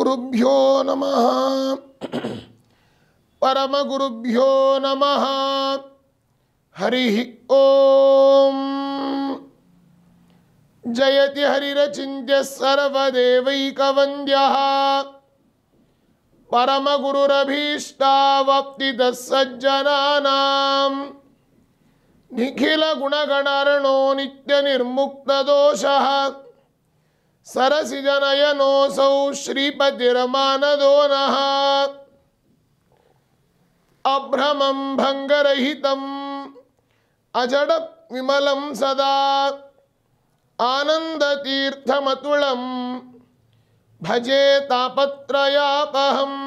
परमगुरुभ्यो नमः परमगुरुभ्यो नमः हरिः ॐ जयति हरिरचिन्त्यः सर्वदेवैकवन्द्यः परमगुरुरभीष्टावप्तितः सज्जनानाम् निखिलगुणगणर्णो नित्यनिर्मुक्तदोषः सरसिजनयनोऽसौ श्रीपतिरमानदो नः अभ्रमं अजड विमल सदा आनंदतीर्थमु भजे तापत्रयापहम्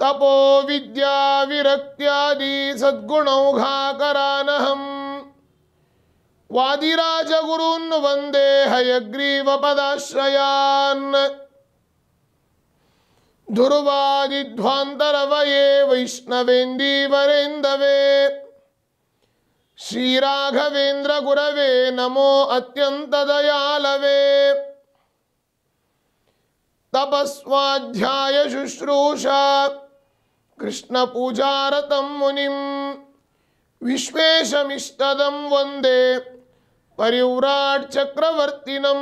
तपो विद्याविरक्त्यादि सद्गुणौघाकरानहम् वादिराजगुरून् वन्दे हयग्रीवपदाश्रयान् धुर्वादिध्वान्तरवये वैष्णवेन्दीवरेन्दवे श्रीराघवेन्द्रगुरवे नमो अत्यन्तदयालवे तपस्वाध्यायशुश्रूषा कृष्णपूजारतं मुनिं विश्वेशमिष्टदं वंदे परिव्राट चक्रवर्तिनम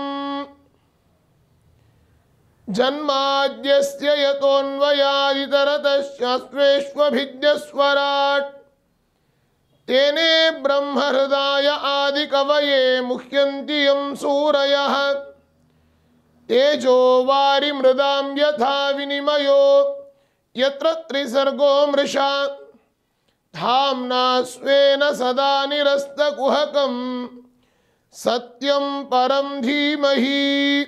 जन्माद्यस्य यतोऽन्वयादितरतश्चास्त्वेष्वभिद्यस्वराट् तेने हृदय आदि मुह्यन्ति यं सूरय तेजो वारी मृदा यथा विनिम यत्र मृषा धाम्ना स्वेन सदा निरस्तकुहकम् सत्यं परम धीमहि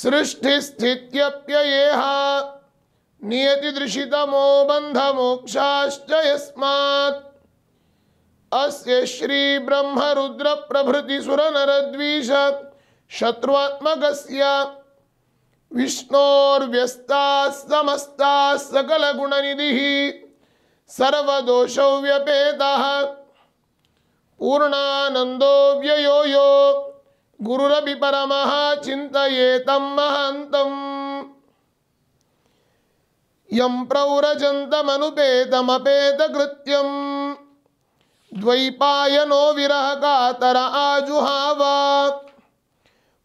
सृष्टिस्थित्यप्ययेह नियतिदृशितमो बन्धमोक्षाश्च यस्मात् अस्य श्रीब्रह्मरुद्रप्रभृतिसुरनरद्वीष समस्ता सकल गुण निधि सर्वदोषौ व्यपेतः पूर्णानंदो व्ययो यो गुरुरपि परमः चिन्तयेतं महन्तम् यं प्रौरजन्तमनुपेतमपेतकृत्यं द्वैपायनो विरहकातर आजुहाव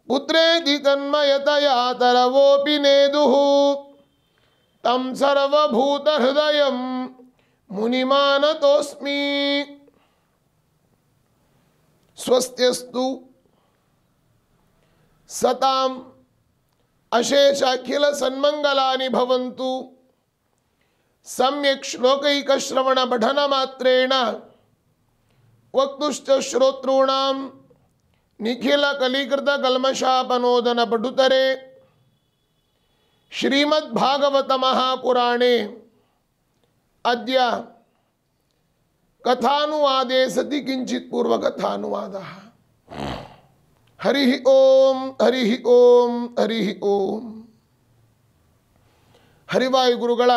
पुत्रेति तन्मयतया तरवोऽपि नेदुः तं सर्वभूतहृदयं मुनिमानतोऽस्मि ಸ್ವಸ್ತ್ಯಸ್ತು ಸತಾಂ ಅಶೇಷ ಅಖಿಲ ಸನ್ಮಂಗಲಾನಿ ಭವಂತು ಸಮ್ಯಕ್ ಶ್ರವಣ ಪಠನ ಮಾತ್ರೇಣ ವಕ್ತುಶ್ಚ ಶ್ರೋತॄಣಾಂ ನಿಖಿಲ ಕಲೀಕೃತ ಕಲ್ಮಶಾಪನೋದನ ಪಡುತರೆ ಶ್ರೀಮದ್ಭಾಗವತ ಮಹಾಪುರಾಣೆ ಅದ್ಯ ಕಥಾನುವಾದೇ ಸತಿ ಕಿಂಚಿತ್ ಪೂರ್ವ ಕಥಾನುವಾದ ಹರಿಹಿ ಓಂ ಹರಿಹಿ ಓಂ ಹರಿಹಿ ಓಂ ಹರಿವಾಯು ಗುರುಗಳ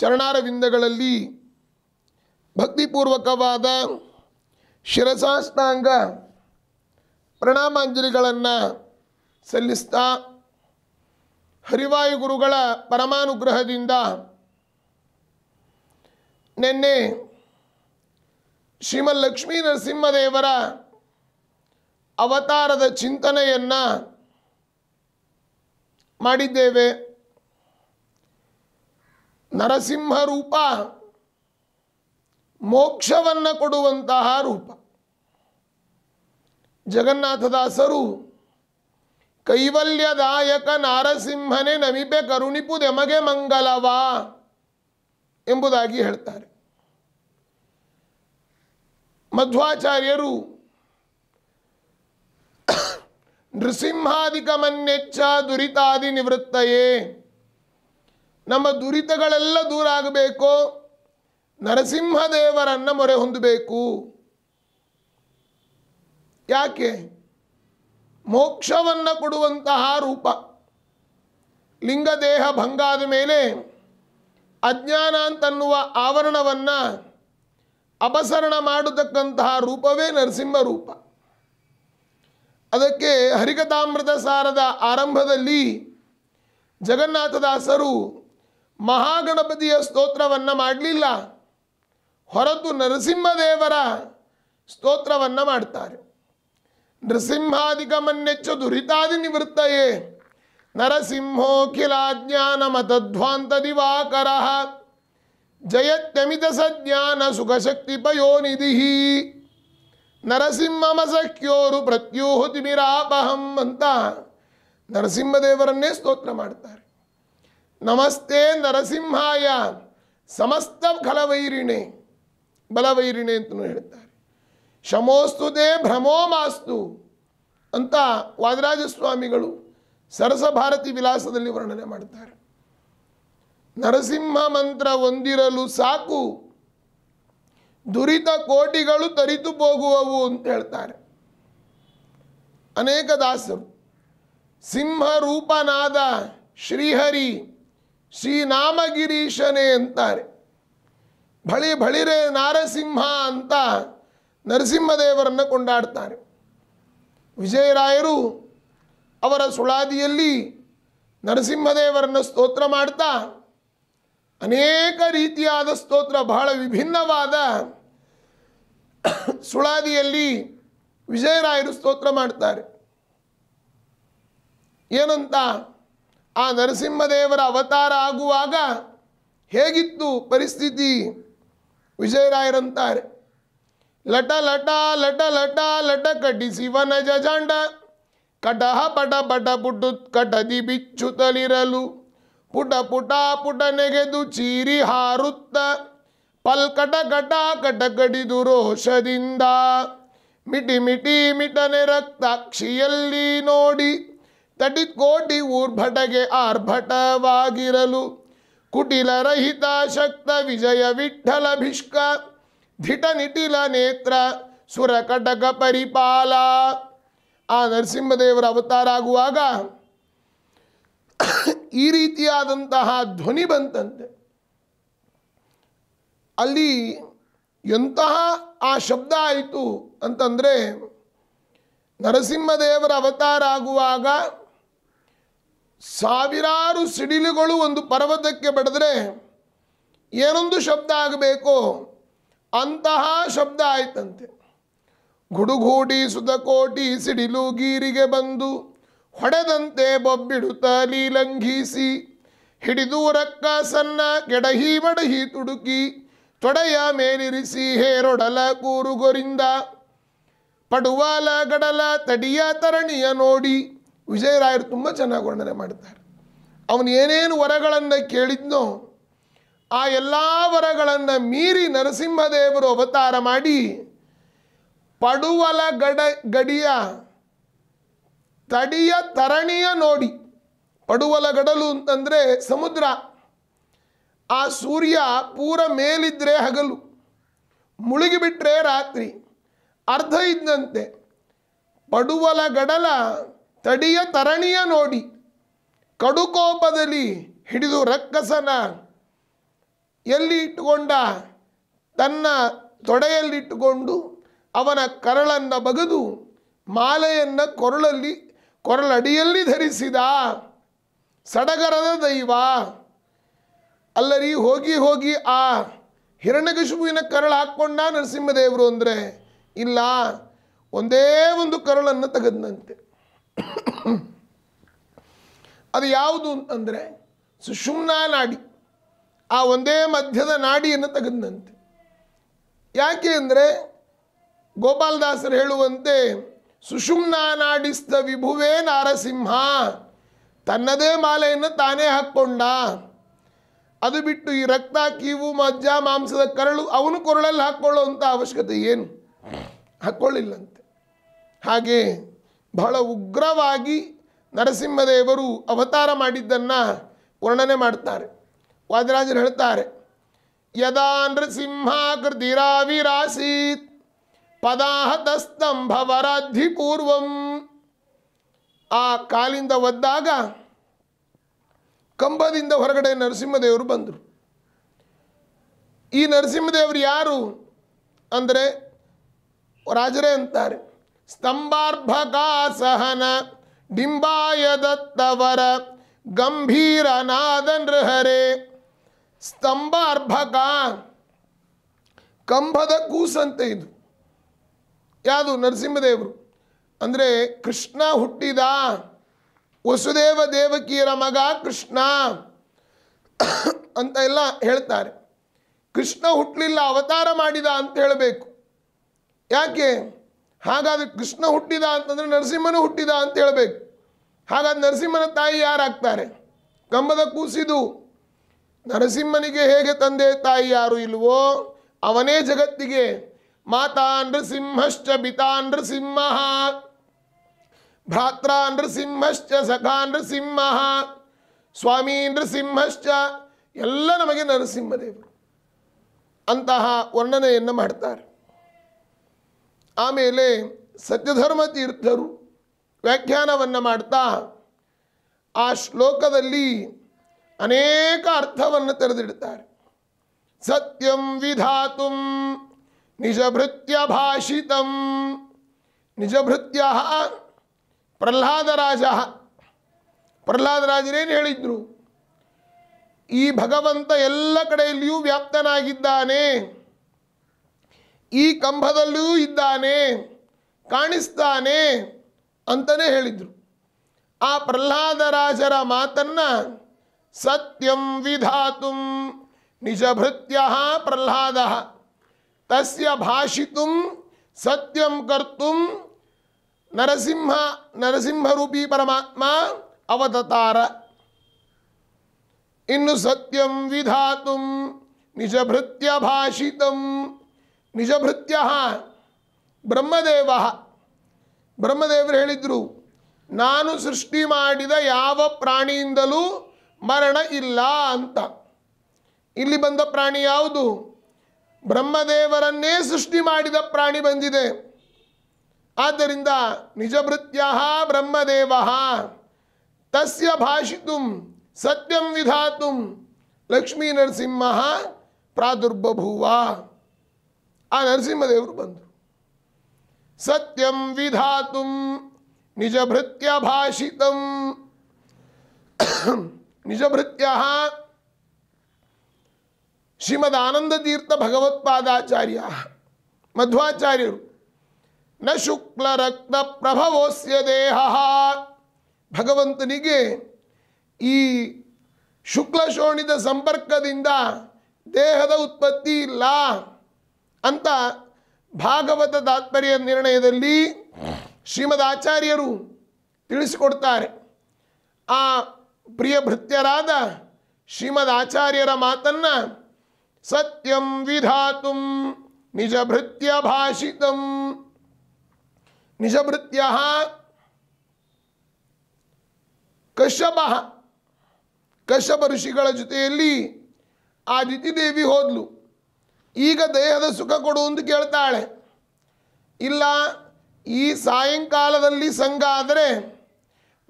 ಚರಣಾರವಿಂದಗಳಲ್ಲಿ ಭಕ್ತಿಪೂರ್ವಕವಾದ ಶಿರಸಾಷ್ಟಾಂಗ ಪ್ರಣಾಮಾಂಜಲಿಗಳನ್ನು ಸಲ್ಲಿಸ್ತಾ ಹರಿವಾಯು ಗುರುಗಳ ಪರಮಾನುಗ್ರಹದಿಂದ ನಿನ್ನೆ ಶ್ರೀಮಲ್ಲಕ್ಷ್ಮೀ ನರಸಿಂಹದೇವರ ಅವತಾರದ ಚಿಂತನೆಯನ್ನು ಮಾಡಿದ್ದೇವೆ ನರಸಿಂಹ ರೂಪ ಮೋಕ್ಷವನ್ನು ಕೊಡುವಂತಹ ರೂಪ ಜಗನ್ನಾಥದಾಸರು ಕೈವಲ್ಯದಾಯಕ ನಾರಸಿಂಹನೇ ನಮಿಪೆ ಕರುಣಿಪುದೆಮಗೆ ಮಂಗಲವಾ ಎಂಬುದಾಗಿ ಹೇಳ್ತಾರೆ ಮಧ್ವಾಚಾರ್ಯರು ನೃಸಿಂಹಾಧಿಕ ದುರಿತಾದಿ ನಿವೃತ್ತಯೇ ನಮ್ಮ ದುರಿತಗಳೆಲ್ಲ ದೂರ ಆಗಬೇಕು ನರಸಿಂಹದೇವರನ್ನು ಮೊರೆ ಹೊಂದಬೇಕು ಯಾಕೆ ಮೋಕ್ಷವನ್ನು ಕೊಡುವಂತಹ ರೂಪ ಲಿಂಗದೇಹ ಭಂಗಾದ ಮೇಲೆ ಅಜ್ಞಾನ ಅಂತನ್ನುವ ಆವರಣವನ್ನು ಅಪಸರಣ ಮಾಡತಕ್ಕಂತಹ ರೂಪವೇ ನರಸಿಂಹ ರೂಪ ಅದಕ್ಕೆ ಹರಿಕಥಾಮೃತ ಸಾರದ ಆರಂಭದಲ್ಲಿ ಜಗನ್ನಾಥದಾಸರು ಮಹಾಗಣಪತಿಯ ಸ್ತೋತ್ರವನ್ನು ಮಾಡಲಿಲ್ಲ ಹೊರತು ನರಸಿಂಹದೇವರ ಸ್ತೋತ್ರವನ್ನು ಮಾಡ್ತಾರೆ ನೃಸಿಂಹಾಧಿಕ ಮನ್ನೆಚ್ಚು ದುರಿತಾದಿ ನಿವೃತ್ತಯೇ ನರಸಿಂಹೋಖಿಲಾಜ್ಞಾನಮತಧ್ವಾಂತದಿವಾಕರ ಜಯತ್ಯಮಿತ ಸಜ್ಞಾನ ಪಯೋನಿಧಿ ನರಸಿಂಹಮಸಖ್ಯೋರು ಪ್ರತ್ಯೂಹುತಿಮಿರಾಪಹಂ ಅಂತ ನರಸಿಂಹದೇವರನ್ನೇ ಸ್ತೋತ್ರ ಮಾಡ್ತಾರೆ ನಮಸ್ತೆ ನರಸಿಂಹಾಯ ಸಮಸ್ತ ಖಲವೈರಿಣೆ ಬಲವೈರಿಣೆ ಅಂತನು ಹೇಳ್ತಾರೆ ಶಮೋಸ್ತುದೇ ಭ್ರಮೋ ಮಾಸ್ತು ಅಂತ ವಾದರಾಜಸ್ವಾಮಿಗಳು ಸರಸಭಾರತಿ ವಿಲಾಸದಲ್ಲಿ ವರ್ಣನೆ ಮಾಡ್ತಾರೆ ನರಸಿಂಹ ಮಂತ್ರ ಹೊಂದಿರಲು ಸಾಕು ದುರಿತ ಕೋಟಿಗಳು ತರಿತು ಹೋಗುವವು ಅಂತ ಹೇಳ್ತಾರೆ ಅನೇಕ ದಾಸರು ಸಿಂಹ ರೂಪನಾದ ಶ್ರೀಹರಿ ಶ್ರೀನಾಮಗಿರೀಶನೇ ಅಂತಾರೆ ಬಳಿ ಬಳಿರೆ ನಾರಸಿಂಹ ಅಂತ ನರಸಿಂಹದೇವರನ್ನು ಕೊಂಡಾಡ್ತಾರೆ ವಿಜಯರಾಯರು ಅವರ ಸುಳಾದಿಯಲ್ಲಿ ನರಸಿಂಹದೇವರನ್ನು ಸ್ತೋತ್ರ ಮಾಡ್ತಾ ಅನೇಕ ರೀತಿಯಾದ ಸ್ತೋತ್ರ ಬಹಳ ವಿಭಿನ್ನವಾದ ಸುಳಾದಿಯಲ್ಲಿ ವಿಜಯರಾಯರು ಸ್ತೋತ್ರ ಮಾಡ್ತಾರೆ ಏನಂತ ಆ ನರಸಿಂಹದೇವರ ಅವತಾರ ಆಗುವಾಗ ಹೇಗಿತ್ತು ಪರಿಸ್ಥಿತಿ ವಿಜಯರಾಯರಂತಾರೆ ಲಟ ಲಟ ಲಟ ಲಟ ಲಟ ಕಟ್ಟಿ ಶಿವನ ಜಜಾಂಡ ಕಟಹ ಪಟ ಪಟ ಬುಡ್ಡು ಕಟದಿ ಬಿಚ್ಚುತ್ತಲಿರಲು ಪುಟ ಪುಟ ಪುಟ ನೆಗೆದು ಚೀರಿ ಹಾರುತ್ತ ಪಲ್ಕಟ ಕಟ ಕಟ ಕಡಿದು ರೋಷದಿಂದ ಮಿಟಿ ಮಿಟಿ ಮಿಟನೆ ರಕ್ತಾಕ್ಷಿಯಲ್ಲಿ ನೋಡಿ ತಟಿ ಕೋಟಿ ಊರ್ಭಟಗೆ ಆರ್ಭಟವಾಗಿರಲು ಕುಟಿಲ ರಹಿತ ಶಕ್ತ ವಿಜಯ ಭಿಷ್ಕ ಧಿಟ ನಿಟಿಲ ನೇತ್ರ ಸುರಕಟಕ ಪರಿಪಾಲ ಆ ನರಸಿಂಹದೇವರ ಅವತಾರ ಆಗುವಾಗ ಈ ರೀತಿಯಾದಂತಹ ಧ್ವನಿ ಬಂತಂತೆ ಅಲ್ಲಿ ಎಂತಹ ಆ ಶಬ್ದ ಆಯಿತು ಅಂತಂದರೆ ನರಸಿಂಹದೇವರ ಅವತಾರ ಆಗುವಾಗ ಸಾವಿರಾರು ಸಿಡಿಲುಗಳು ಒಂದು ಪರ್ವತಕ್ಕೆ ಬಡಿದ್ರೆ ಏನೊಂದು ಶಬ್ದ ಆಗಬೇಕೋ ಅಂತಹ ಶಬ್ದ ಆಯ್ತಂತೆ ಗುಡುಗೂಡಿ ಸುತಕೋಟಿ ಸಿಡಿಲು ಗೀರಿಗೆ ಬಂದು ಹೊಡೆದಂತೆ ಬೊಬ್ಬಿಡುತ್ತ ಲೀಲಂಘಿಸಿ ಹಿಡಿದು ರಕ್ಕ ಸನ್ನ ಕೆಡಹಿ ಮಡಹಿ ತುಡುಕಿ ತೊಡೆಯ ಮೇಲಿರಿಸಿ ಹೇರೊಡಲ ಕೂರುಗೊರಿಂದ ಪಡುವಾಲ ಗಡಲ ತಡಿಯ ತರಣಿಯ ನೋಡಿ ವಿಜಯರಾಯರು ತುಂಬ ಚೆನ್ನಾಗಿ ವರ್ಣನೆ ಮಾಡ್ತಾರೆ ಅವನು ಏನೇನು ವರಗಳನ್ನು ಕೇಳಿದ್ನೋ ಆ ಎಲ್ಲ ವರಗಳನ್ನು ಮೀರಿ ನರಸಿಂಹದೇವರು ಅವತಾರ ಮಾಡಿ ಪಡುವಲ ಗಡ ಗಡಿಯ ತಡಿಯ ತರಣಿಯ ನೋಡಿ ಪಡುವಲ ಗಡಲು ಅಂತಂದರೆ ಸಮುದ್ರ ಆ ಸೂರ್ಯ ಪೂರ ಮೇಲಿದ್ದರೆ ಹಗಲು ಮುಳುಗಿಬಿಟ್ರೆ ರಾತ್ರಿ ಅರ್ಧ ಇದ್ದಂತೆ ಪಡುವಲ ಗಡಲ ತಡಿಯ ತರಣಿಯ ನೋಡಿ ಕಡುಕೋಪದಲ್ಲಿ ಹಿಡಿದು ರಕ್ಕಸನ ಎಲ್ಲಿ ಇಟ್ಟುಕೊಂಡ ತನ್ನ ತೊಡೆಯಲ್ಲಿಟ್ಟುಕೊಂಡು ಅವನ ಕರಳನ್ನು ಬಗೆದು ಮಾಲೆಯನ್ನು ಕೊರಳಲ್ಲಿ ಕೊರಳಡಿಯಲ್ಲಿ ಧರಿಸಿದ ಸಡಗರದ ದೈವ ಅಲ್ಲರಿ ಹೋಗಿ ಹೋಗಿ ಆ ಹಿರಣ್ಯಕಶುವಿನ ಕರಳು ಹಾಕ್ಕೊಂಡ ನರಸಿಂಹದೇವರು ಅಂದರೆ ಇಲ್ಲ ಒಂದೇ ಒಂದು ಕರಳನ್ನು ತೆಗೆದಂತೆ ಅದು ಯಾವುದು ಅಂತಂದರೆ ಸುಷುಮ್ನ ನಾಡಿ ಆ ಒಂದೇ ಮಧ್ಯದ ನಾಡಿಯನ್ನು ತೆಗೆದಂತೆ ಯಾಕೆ ಅಂದರೆ ಗೋಪಾಲದಾಸರು ಹೇಳುವಂತೆ ಸುಷುಮ್ನ ನಾಡಿಸಿದ ವಿಭುವೇ ನಾರಸಿಂಹ ತನ್ನದೇ ಮಾಲೆಯನ್ನು ತಾನೇ ಹಾಕ್ಕೊಂಡ ಅದು ಬಿಟ್ಟು ಈ ರಕ್ತ ಕೀವು ಮಜ್ಜ ಮಾಂಸದ ಕರಳು ಅವನು ಕೊರಳಲ್ಲಿ ಹಾಕ್ಕೊಳ್ಳೋವಂಥ ಅವಶ್ಯಕತೆ ಏನು ಹಾಕ್ಕೊಳ್ಳಿಲ್ಲಂತೆ ಹಾಗೆ ಬಹಳ ಉಗ್ರವಾಗಿ ನರಸಿಂಹದೇವರು ಅವತಾರ ಮಾಡಿದ್ದನ್ನು ವರ್ಣನೆ ಮಾಡ್ತಾರೆ ವಾದರಾಜರು ಹೇಳ್ತಾರೆ ಯದಾ ನೃಸಿಂಹ ಕೃತಿರಾವಿರಾಸೀತ್ ಪದಾಹತಸ್ತಂಭವರಾಧಿ ಪೂರ್ವಂ ಆ ಕಾಲಿಂದ ಒದ್ದಾಗ ಕಂಬದಿಂದ ಹೊರಗಡೆ ನರಸಿಂಹದೇವರು ಬಂದರು ಈ ನರಸಿಂಹದೇವರು ಯಾರು ಅಂದರೆ ರಾಜರೇ ಅಂತಾರೆ ಸಹನ ಡಿಂಬಾಯ ದತ್ತವರ ಗಂಭೀರ ನಾದ ನೃಹರೆ ಸ್ತಂಭಾರ್ಭಕ ಕಂಬದ ಕೂಸಂತೆ ಇದು ಯಾವುದು ನರಸಿಂಹದೇವರು ಅಂದರೆ ಕೃಷ್ಣ ಹುಟ್ಟಿದ ವಸುದೇವ ದೇವಕಿಯರ ಮಗ ಕೃಷ್ಣ ಅಂತ ಎಲ್ಲ ಹೇಳ್ತಾರೆ ಕೃಷ್ಣ ಹುಟ್ಟಲಿಲ್ಲ ಅವತಾರ ಮಾಡಿದ ಅಂತ ಹೇಳಬೇಕು ಯಾಕೆ ಹಾಗಾದರೆ ಕೃಷ್ಣ ಹುಟ್ಟಿದ ಅಂತಂದರೆ ನರಸಿಂಹನು ಹುಟ್ಟಿದ ಅಂತ ಹೇಳಬೇಕು ಹಾಗಾದ್ರೆ ನರಸಿಂಹನ ತಾಯಿ ಯಾರಾಗ್ತಾರೆ ಕಂಬದ ಕೂಸಿದು ನರಸಿಂಹನಿಗೆ ಹೇಗೆ ತಂದೆ ತಾಯಿ ಯಾರು ಇಲ್ವೋ ಅವನೇ ಜಗತ್ತಿಗೆ ಮಾತಾ ನೃಸಿಂಹಶ್ಚ ಪಿತಾ ನೃಸಿಂಹ ಭ್ರಾತ್ರಾ ನೃಸಿಂಹಶ್ಚ ಸಖಾ ನೃಸಿಂಹ ಸ್ವಾಮಿ ನೃಸಿಂಹಶ್ಚ ಎಲ್ಲ ನಮಗೆ ನರಸಿಂಹದೇವರು ಅಂತಹ ವರ್ಣನೆಯನ್ನು ಮಾಡ್ತಾರೆ ಆಮೇಲೆ ಸತ್ಯಧರ್ಮ ತೀರ್ಥರು ವ್ಯಾಖ್ಯಾನವನ್ನು ಮಾಡ್ತಾ ಆ ಶ್ಲೋಕದಲ್ಲಿ ಅನೇಕ ಅರ್ಥವನ್ನು ತೆರೆದಿಡ್ತಾರೆ ಸತ್ಯಂ ವಿಧಾತು ನಿಜಭೃತ್ಯ ಭಾಷಿತಂ ನಿಜಭೃತ್ಯ ಪ್ರಹ್ಲಾದರಾಜ ಪ್ರಹ್ಲಾದರಾಜರೇನು ಹೇಳಿದರು ಈ ಭಗವಂತ ಎಲ್ಲ ಕಡೆಯಲ್ಲಿಯೂ ವ್ಯಾಪ್ತನಾಗಿದ್ದಾನೆ ಈ ಕಂಬದಲ್ಲೂ ಇದ್ದಾನೆ ಕಾಣಿಸ್ತಾನೆ ಅಂತಲೇ ಹೇಳಿದರು ಆ ಪ್ರಹ್ಲಾದರಾಜರ ಮಾತನ್ನು ಸತ್ಯಂ ವಿಧಾತು ನಿಜಭೃತ್ಯ ಪ್ರಹ್ಲಾದ ತಸ್ಯ ಭಾಷಿತು ಸತ್ಯಂ ಕರ್ತು ನರಸಿಂಹ ನರಸಿಂಹರೂಪಿ ಪರಮಾತ್ಮ ಅವತತಾರ ಇನ್ನು ಸತ್ಯಂ ವಿಧಾತು ನಿಜಭೃತ್ಯ ಭಾಷಿತ ನಿಜಭೃತ್ಯ ಬ್ರಹ್ಮದೇವ ಬ್ರಹ್ಮದೇವರು ಹೇಳಿದರು ನಾನು ಸೃಷ್ಟಿ ಮಾಡಿದ ಯಾವ ಪ್ರಾಣಿಯಿಂದಲೂ ಮರಣ ಇಲ್ಲ ಅಂತ ಇಲ್ಲಿ ಬಂದ ಪ್ರಾಣಿ ಯಾವುದು ಬ್ರಹ್ಮದೇವರನ್ನೇ ಸೃಷ್ಟಿ ಮಾಡಿದ ಪ್ರಾಣಿ ಬಂದಿದೆ ಆದ್ದರಿಂದ ನಿಜಭೃತ್ಯ ಬ್ರಹ್ಮದೇವ ತಸ್ಯ ಭಾಷಿತು ಸತ್ಯಂ ವಿಧಾತು ಲಕ್ಷ್ಮೀ ನರಸಿಂಹ ಪ್ರಾದುರ್ಬಭೂವ ಆ ನರಸಿಂಹದೇವರು ಬಂದರು ಸತ್ಯಂ ವಿಧಾತು ನಿಜಭೃತ್ಯ ಭಾಷಿತಂ ನಿಜಭೃತ್ಯ ಶ್ರೀಮದ್ ತೀರ್ಥ ಭಗವತ್ಪಾದಾಚಾರ್ಯ ಮಧ್ವಾಚಾರ್ಯರು ನ ಶುಕ್ಲ ರಕ್ತ ಪ್ರಭವೋಸ್ಯ ದೇಹ ಭಗವಂತನಿಗೆ ಈ ಶುಕ್ಲ ಸಂಪರ್ಕದಿಂದ ದೇಹದ ಉತ್ಪತ್ತಿ ಇಲ್ಲ ಅಂತ ಭಾಗವತ ತಾತ್ಪರ್ಯ ನಿರ್ಣಯದಲ್ಲಿ ಶ್ರೀಮದ್ ಆಚಾರ್ಯರು ತಿಳಿಸಿಕೊಡ್ತಾರೆ ಆ ಪ್ರಿಯ ಭೃತ್ಯರಾದ ಶ್ರೀಮದ್ ಆಚಾರ್ಯರ ಮಾತನ್ನು ಸತ್ಯಂ ವಿಧಾತು ನಿಜಭೃತ್ಯ ಭಾಷಿತ ನಿಜಭೃತ್ಯ ಕಶ್ಯಪ ಕಶ್ಯಪ ಋಷಿಗಳ ಜೊತೆಯಲ್ಲಿ ಆದಿತಿ ದೇವಿ ಹೋದ್ಲು ಈಗ ದೇಹದ ಸುಖ ಕೊಡು ಅಂತ ಕೇಳ್ತಾಳೆ ಇಲ್ಲ ಈ ಸಾಯಂಕಾಲದಲ್ಲಿ ಸಂಘ ಆದರೆ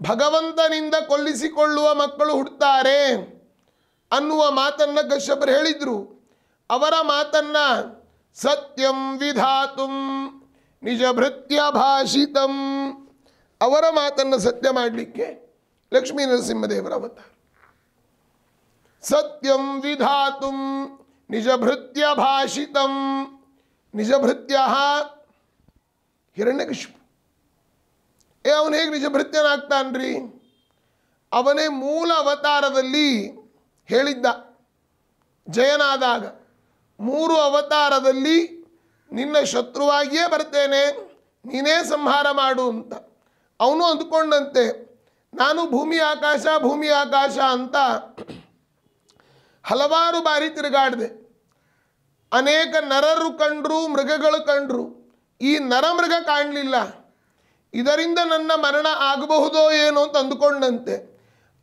ಭಗವಂತನಿಂದ ಕೊಲ್ಲಿಸಿಕೊಳ್ಳುವ ಮಕ್ಕಳು ಹುಡ್ತಾರೆ ಅನ್ನುವ ಮಾತನ್ನು ಕಶ್ಯಪರು ಹೇಳಿದರು ಅವರ ಮಾತನ್ನು ಸತ್ಯಂ ವಿಧಾತು ನಿಜಭೃತ್ಯ ಭಾಷಿತಂ ಅವರ ಮಾತನ್ನು ಸತ್ಯ ಮಾಡಲಿಕ್ಕೆ ಲಕ್ಷ್ಮೀ ನರಸಿಂಹದೇವರ ಅವತಾರ ಸತ್ಯಂ ವಿಧಾತು ನಿಜಭೃತ್ಯ ಭಾಷಿತಂ ನಿಜಭೃತ್ಯ ಹಿರಣ್ಯಕಶಿಪು ಏ ಅವನು ಹೇಗೆ ನಿಜಭೃತ್ಯನಾಗ್ತಾನ್ರಿ ಅವನೇ ಮೂಲ ಅವತಾರದಲ್ಲಿ ಹೇಳಿದ್ದ ಜಯನಾದಾಗ ಮೂರು ಅವತಾರದಲ್ಲಿ ನಿನ್ನ ಶತ್ರುವಾಗಿಯೇ ಬರ್ತೇನೆ ನೀನೇ ಸಂಹಾರ ಮಾಡು ಅಂತ ಅವನು ಅಂದುಕೊಂಡಂತೆ ನಾನು ಭೂಮಿ ಆಕಾಶ ಭೂಮಿ ಆಕಾಶ ಅಂತ ಹಲವಾರು ಬಾರಿ ತಿರುಗಾಡಿದೆ ಅನೇಕ ನರರು ಕಂಡರು ಮೃಗಗಳು ಕಂಡರು ಈ ನರಮೃಗ ಕಾಣಲಿಲ್ಲ ಇದರಿಂದ ನನ್ನ ಮರಣ ಆಗಬಹುದೋ ಏನೋ ಅಂತ ಅಂದುಕೊಂಡಂತೆ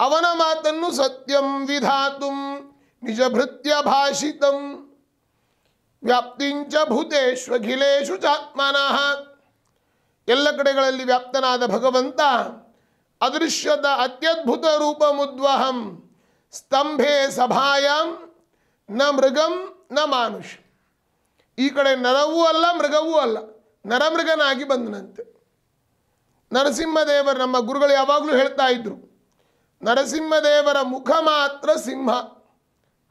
ಅವನ ಮಾತನ್ನು ಸತ್ಯಂ ವಿಧಾತು ನಿಜಭೃತ್ಯ ಭಾಷಿತಂ ವ್ಯಾಪ್ತಿಂಚ ಭೂತೇಶ್ವಖಿಲೇಶು ಚಾತ್ಮನಃ ಎಲ್ಲ ಕಡೆಗಳಲ್ಲಿ ವ್ಯಾಪ್ತನಾದ ಭಗವಂತ ಅದೃಶ್ಯದ ಅತ್ಯದ್ಭುತ ರೂಪ ಮುದ್ವಹಂ ಸ್ತಂಭೆ ಸಭಾಯಂ ನ ಮೃಗಂ ನ ಮಾನುಷ ಈ ಕಡೆ ನರವೂ ಅಲ್ಲ ಮೃಗವೂ ಅಲ್ಲ ನರಮೃಗನಾಗಿ ಬಂದನಂತೆ ನರಸಿಂಹದೇವರು ನಮ್ಮ ಗುರುಗಳು ಯಾವಾಗಲೂ ಹೇಳ್ತಾ ಇದ್ರು ನರಸಿಂಹದೇವರ ಮುಖ ಮಾತ್ರ ಸಿಂಹ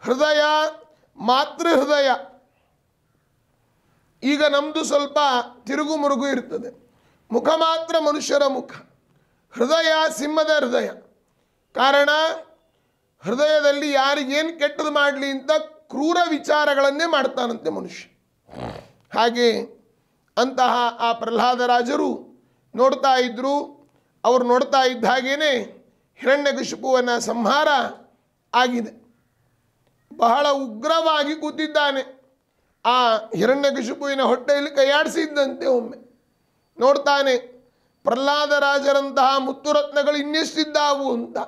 ಹೃದಯ ಮಾತೃಹೃದಯ ಈಗ ನಮ್ಮದು ಸ್ವಲ್ಪ ತಿರುಗು ಮುರುಗು ಇರ್ತದೆ ಮುಖ ಮಾತ್ರ ಮನುಷ್ಯರ ಮುಖ ಹೃದಯ ಸಿಂಹದ ಹೃದಯ ಕಾರಣ ಹೃದಯದಲ್ಲಿ ಯಾರಿಗೇನು ಕೆಟ್ಟದ್ದು ಮಾಡಲಿ ಅಂತ ಕ್ರೂರ ವಿಚಾರಗಳನ್ನೇ ಮಾಡ್ತಾನಂತೆ ಮನುಷ್ಯ ಹಾಗೆ ಅಂತಹ ಆ ಪ್ರಹ್ಲಾದರಾಜರು ನೋಡ್ತಾ ಇದ್ದರು ಅವರು ನೋಡ್ತಾ ಇದ್ದ ಹಾಗೇ ಹಿರಣ್ಯಕಶಿಪುವನ್ನು ಸಂಹಾರ ಆಗಿದೆ ಬಹಳ ಉಗ್ರವಾಗಿ ಕೂತಿದ್ದಾನೆ ಆ ಹಿರಣ್ಯಕಶಿಪುವಿನ ಹೊಟ್ಟೆಯಲ್ಲಿ ಕೈಯಾಡಿಸಿದ್ದಂತೆ ಒಮ್ಮೆ ನೋಡ್ತಾನೆ ಪ್ರಹ್ಲಾದರಾಜರಂತಹ ಮುತ್ತುರತ್ನಗಳು ಇನ್ನೆಷ್ಟಿದ್ದಾವು ಅಂತ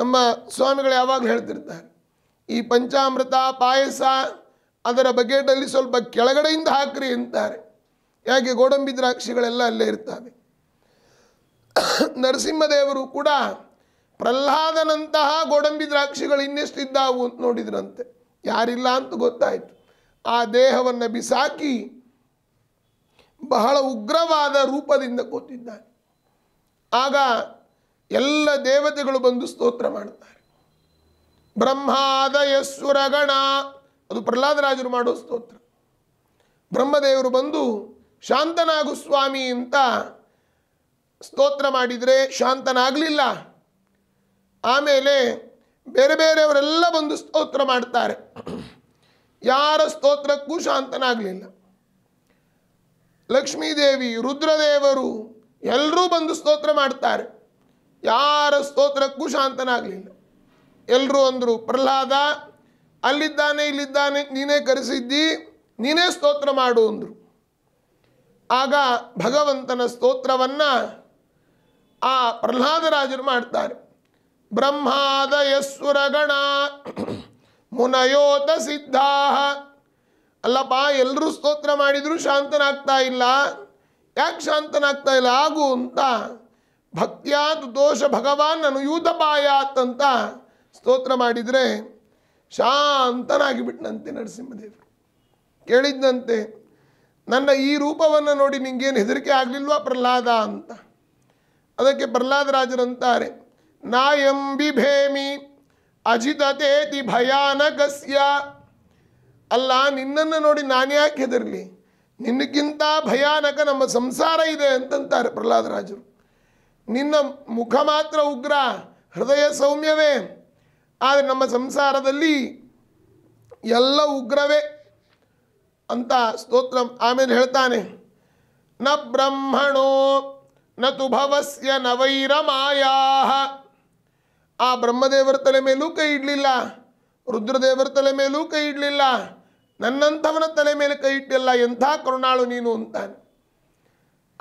ನಮ್ಮ ಸ್ವಾಮಿಗಳು ಯಾವಾಗಲೂ ಹೇಳ್ತಿರ್ತಾರೆ ಈ ಪಂಚಾಮೃತ ಪಾಯಸ ಅದರ ಬಗೆಟಲ್ಲಿ ಸ್ವಲ್ಪ ಕೆಳಗಡೆಯಿಂದ ಹಾಕ್ರಿ ಅಂತಾರೆ ಯಾಕೆ ಗೋಡಂಬಿ ದ್ರಾಕ್ಷಿಗಳೆಲ್ಲ ಅಲ್ಲೇ ಇರ್ತವೆ ನರಸಿಂಹದೇವರು ಕೂಡ ಪ್ರಹ್ಲಾದನಂತಹ ಗೋಡಂಬಿ ದ್ರಾಕ್ಷಿಗಳು ಇನ್ನೆಷ್ಟಿದ್ದಾವು ಅಂತ ನೋಡಿದ್ರಂತೆ ಯಾರಿಲ್ಲ ಅಂತ ಗೊತ್ತಾಯಿತು ಆ ದೇಹವನ್ನು ಬಿಸಾಕಿ ಬಹಳ ಉಗ್ರವಾದ ರೂಪದಿಂದ ಕೂತಿದ್ದಾನೆ ಆಗ ಎಲ್ಲ ದೇವತೆಗಳು ಬಂದು ಸ್ತೋತ್ರ ಮಾಡುತ್ತಾರೆ ಬ್ರಹ್ಮಾದಯಸ್ವರಗಣ ಅದು ಪ್ರಹ್ಲಾದರಾಜರು ಮಾಡೋ ಸ್ತೋತ್ರ ಬ್ರಹ್ಮದೇವರು ಬಂದು ಶಾಂತನಾಗು ಸ್ವಾಮಿ ಅಂತ ಸ್ತೋತ್ರ ಮಾಡಿದರೆ ಶಾಂತನಾಗಲಿಲ್ಲ ಆಮೇಲೆ ಬೇರೆ ಬೇರೆಯವರೆಲ್ಲ ಬಂದು ಸ್ತೋತ್ರ ಮಾಡ್ತಾರೆ ಯಾರ ಸ್ತೋತ್ರಕ್ಕೂ ಶಾಂತನಾಗಲಿಲ್ಲ ಲಕ್ಷ್ಮೀದೇವಿ ರುದ್ರದೇವರು ಎಲ್ಲರೂ ಬಂದು ಸ್ತೋತ್ರ ಮಾಡ್ತಾರೆ ಯಾರ ಸ್ತೋತ್ರಕ್ಕೂ ಶಾಂತನಾಗಲಿಲ್ಲ ಎಲ್ಲರೂ ಅಂದರು ಪ್ರಹ್ಲಾದ ಅಲ್ಲಿದ್ದಾನೆ ಇಲ್ಲಿದ್ದಾನೆ ನೀನೇ ಕರೆಸಿದ್ದಿ ನೀನೇ ಸ್ತೋತ್ರ ಮಾಡು ಅಂದರು ಆಗ ಭಗವಂತನ ಸ್ತೋತ್ರವನ್ನು ಆ ಪ್ರಹ್ಲಾದರಾಜರು ಮಾಡ್ತಾರೆ ಬ್ರಹ್ಮಾದಯ ಸುರಗಣ ಮುನಯೋತ ಸಿದ್ಧ ಅಲ್ಲಪ್ಪ ಎಲ್ಲರೂ ಸ್ತೋತ್ರ ಮಾಡಿದರೂ ಶಾಂತನಾಗ್ತಾ ಇಲ್ಲ ಯಾಕೆ ಶಾಂತನಾಗ್ತಾ ಇಲ್ಲ ಆಗು ಅಂತ ಭಕ್ತಿಯಾದ ದೋಷ ಭಗವಾನ್ ಅನುಯೂತ ಅಂತ ಸ್ತೋತ್ರ ಮಾಡಿದರೆ ಶಾಂತನಾಗಿಬಿಟ್ಟನಂತೆ ನರಸಿಂಹದೇವರು ಕೇಳಿದ್ದಂತೆ ನನ್ನ ಈ ರೂಪವನ್ನು ನೋಡಿ ನಿಮಗೇನು ಹೆದರಿಕೆ ಆಗಲಿಲ್ವ ಪ್ರಹ್ಲಾದ ಅಂತ ಅದಕ್ಕೆ ಪ್ರಹ್ಲಾದರಾಜರಂತಾರೆ ನಾಯಂಬಿ ಭೇಮಿ ಅಜಿತತೇತಿ ಭಯಾನಕಸ್ಯ ಅಲ್ಲ ನಿನ್ನನ್ನು ನೋಡಿ ನಾನು ಯಾಕೆ ಹೆದರಲಿ ನಿನ್ನಕ್ಕಿಂತ ಭಯಾನಕ ನಮ್ಮ ಸಂಸಾರ ಇದೆ ಅಂತಂತಾರೆ ಪ್ರಹ್ಲಾದರಾಜರು ನಿನ್ನ ಮುಖ ಮಾತ್ರ ಉಗ್ರ ಹೃದಯ ಸೌಮ್ಯವೇ ಆದರೆ ನಮ್ಮ ಸಂಸಾರದಲ್ಲಿ ಎಲ್ಲ ಉಗ್ರವೇ ಅಂತ ಸ್ತೋತ್ರ ಆಮೇಲೆ ಹೇಳ್ತಾನೆ ನ ಬ್ರಹ್ಮಣೋ ನ ತು ನ ವೈರಮಾಯಾ ಆ ಬ್ರಹ್ಮದೇವರ ತಲೆ ಮೇಲೂ ಕೈ ಇಡಲಿಲ್ಲ ರುದ್ರದೇವರ ತಲೆ ಮೇಲೂ ಕೈ ಇಡಲಿಲ್ಲ ನನ್ನಂಥವನ ತಲೆ ಮೇಲೆ ಕೈ ಇಟ್ಟಿಲ್ಲ ಎಂಥ ಕರುಣಾಳು ನೀನು ಅಂತಾನೆ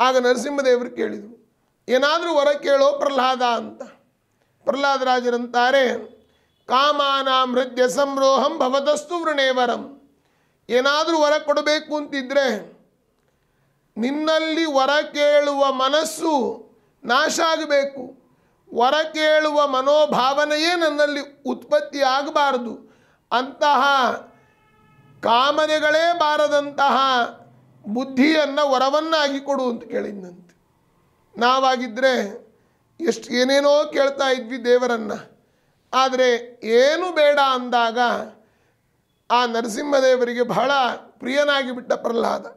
ಆಗ ನರಸಿಂಹದೇವರು ಕೇಳಿದರು ಏನಾದರೂ ವರ ಕೇಳೋ ಪ್ರಹ್ಲಾದ ಅಂತ ಪ್ರಹ್ಲಾದರಾಜರಂತಾರೆ ಕಾಮಾನ ಹೃದಯ ಸಂರೋಹಂ ಭವದಸ್ತು ವೃಣೇವರಂ ಏನಾದರೂ ವರ ಕೊಡಬೇಕು ಅಂತಿದ್ರೆ ನಿನ್ನಲ್ಲಿ ವರ ಕೇಳುವ ಮನಸ್ಸು ನಾಶ ಆಗಬೇಕು ವರ ಕೇಳುವ ಮನೋಭಾವನೆಯೇ ನನ್ನಲ್ಲಿ ಉತ್ಪತ್ತಿ ಆಗಬಾರದು ಅಂತಹ ಕಾಮನೆಗಳೇ ಬಾರದಂತಹ ಬುದ್ಧಿಯನ್ನು ವರವನ್ನಾಗಿ ಕೊಡು ಅಂತ ಕೇಳಿದ್ದಂತೆ ನಾವಾಗಿದ್ದರೆ ಎಷ್ಟು ಏನೇನೋ ಕೇಳ್ತಾ ಇದ್ವಿ ದೇವರನ್ನು ಆದರೆ ಏನು ಬೇಡ ಅಂದಾಗ ಆ ನರಸಿಂಹದೇವರಿಗೆ ಬಹಳ ಪ್ರಿಯನಾಗಿ ಬಿಟ್ಟ ಪ್ರಹ್ಲಾದ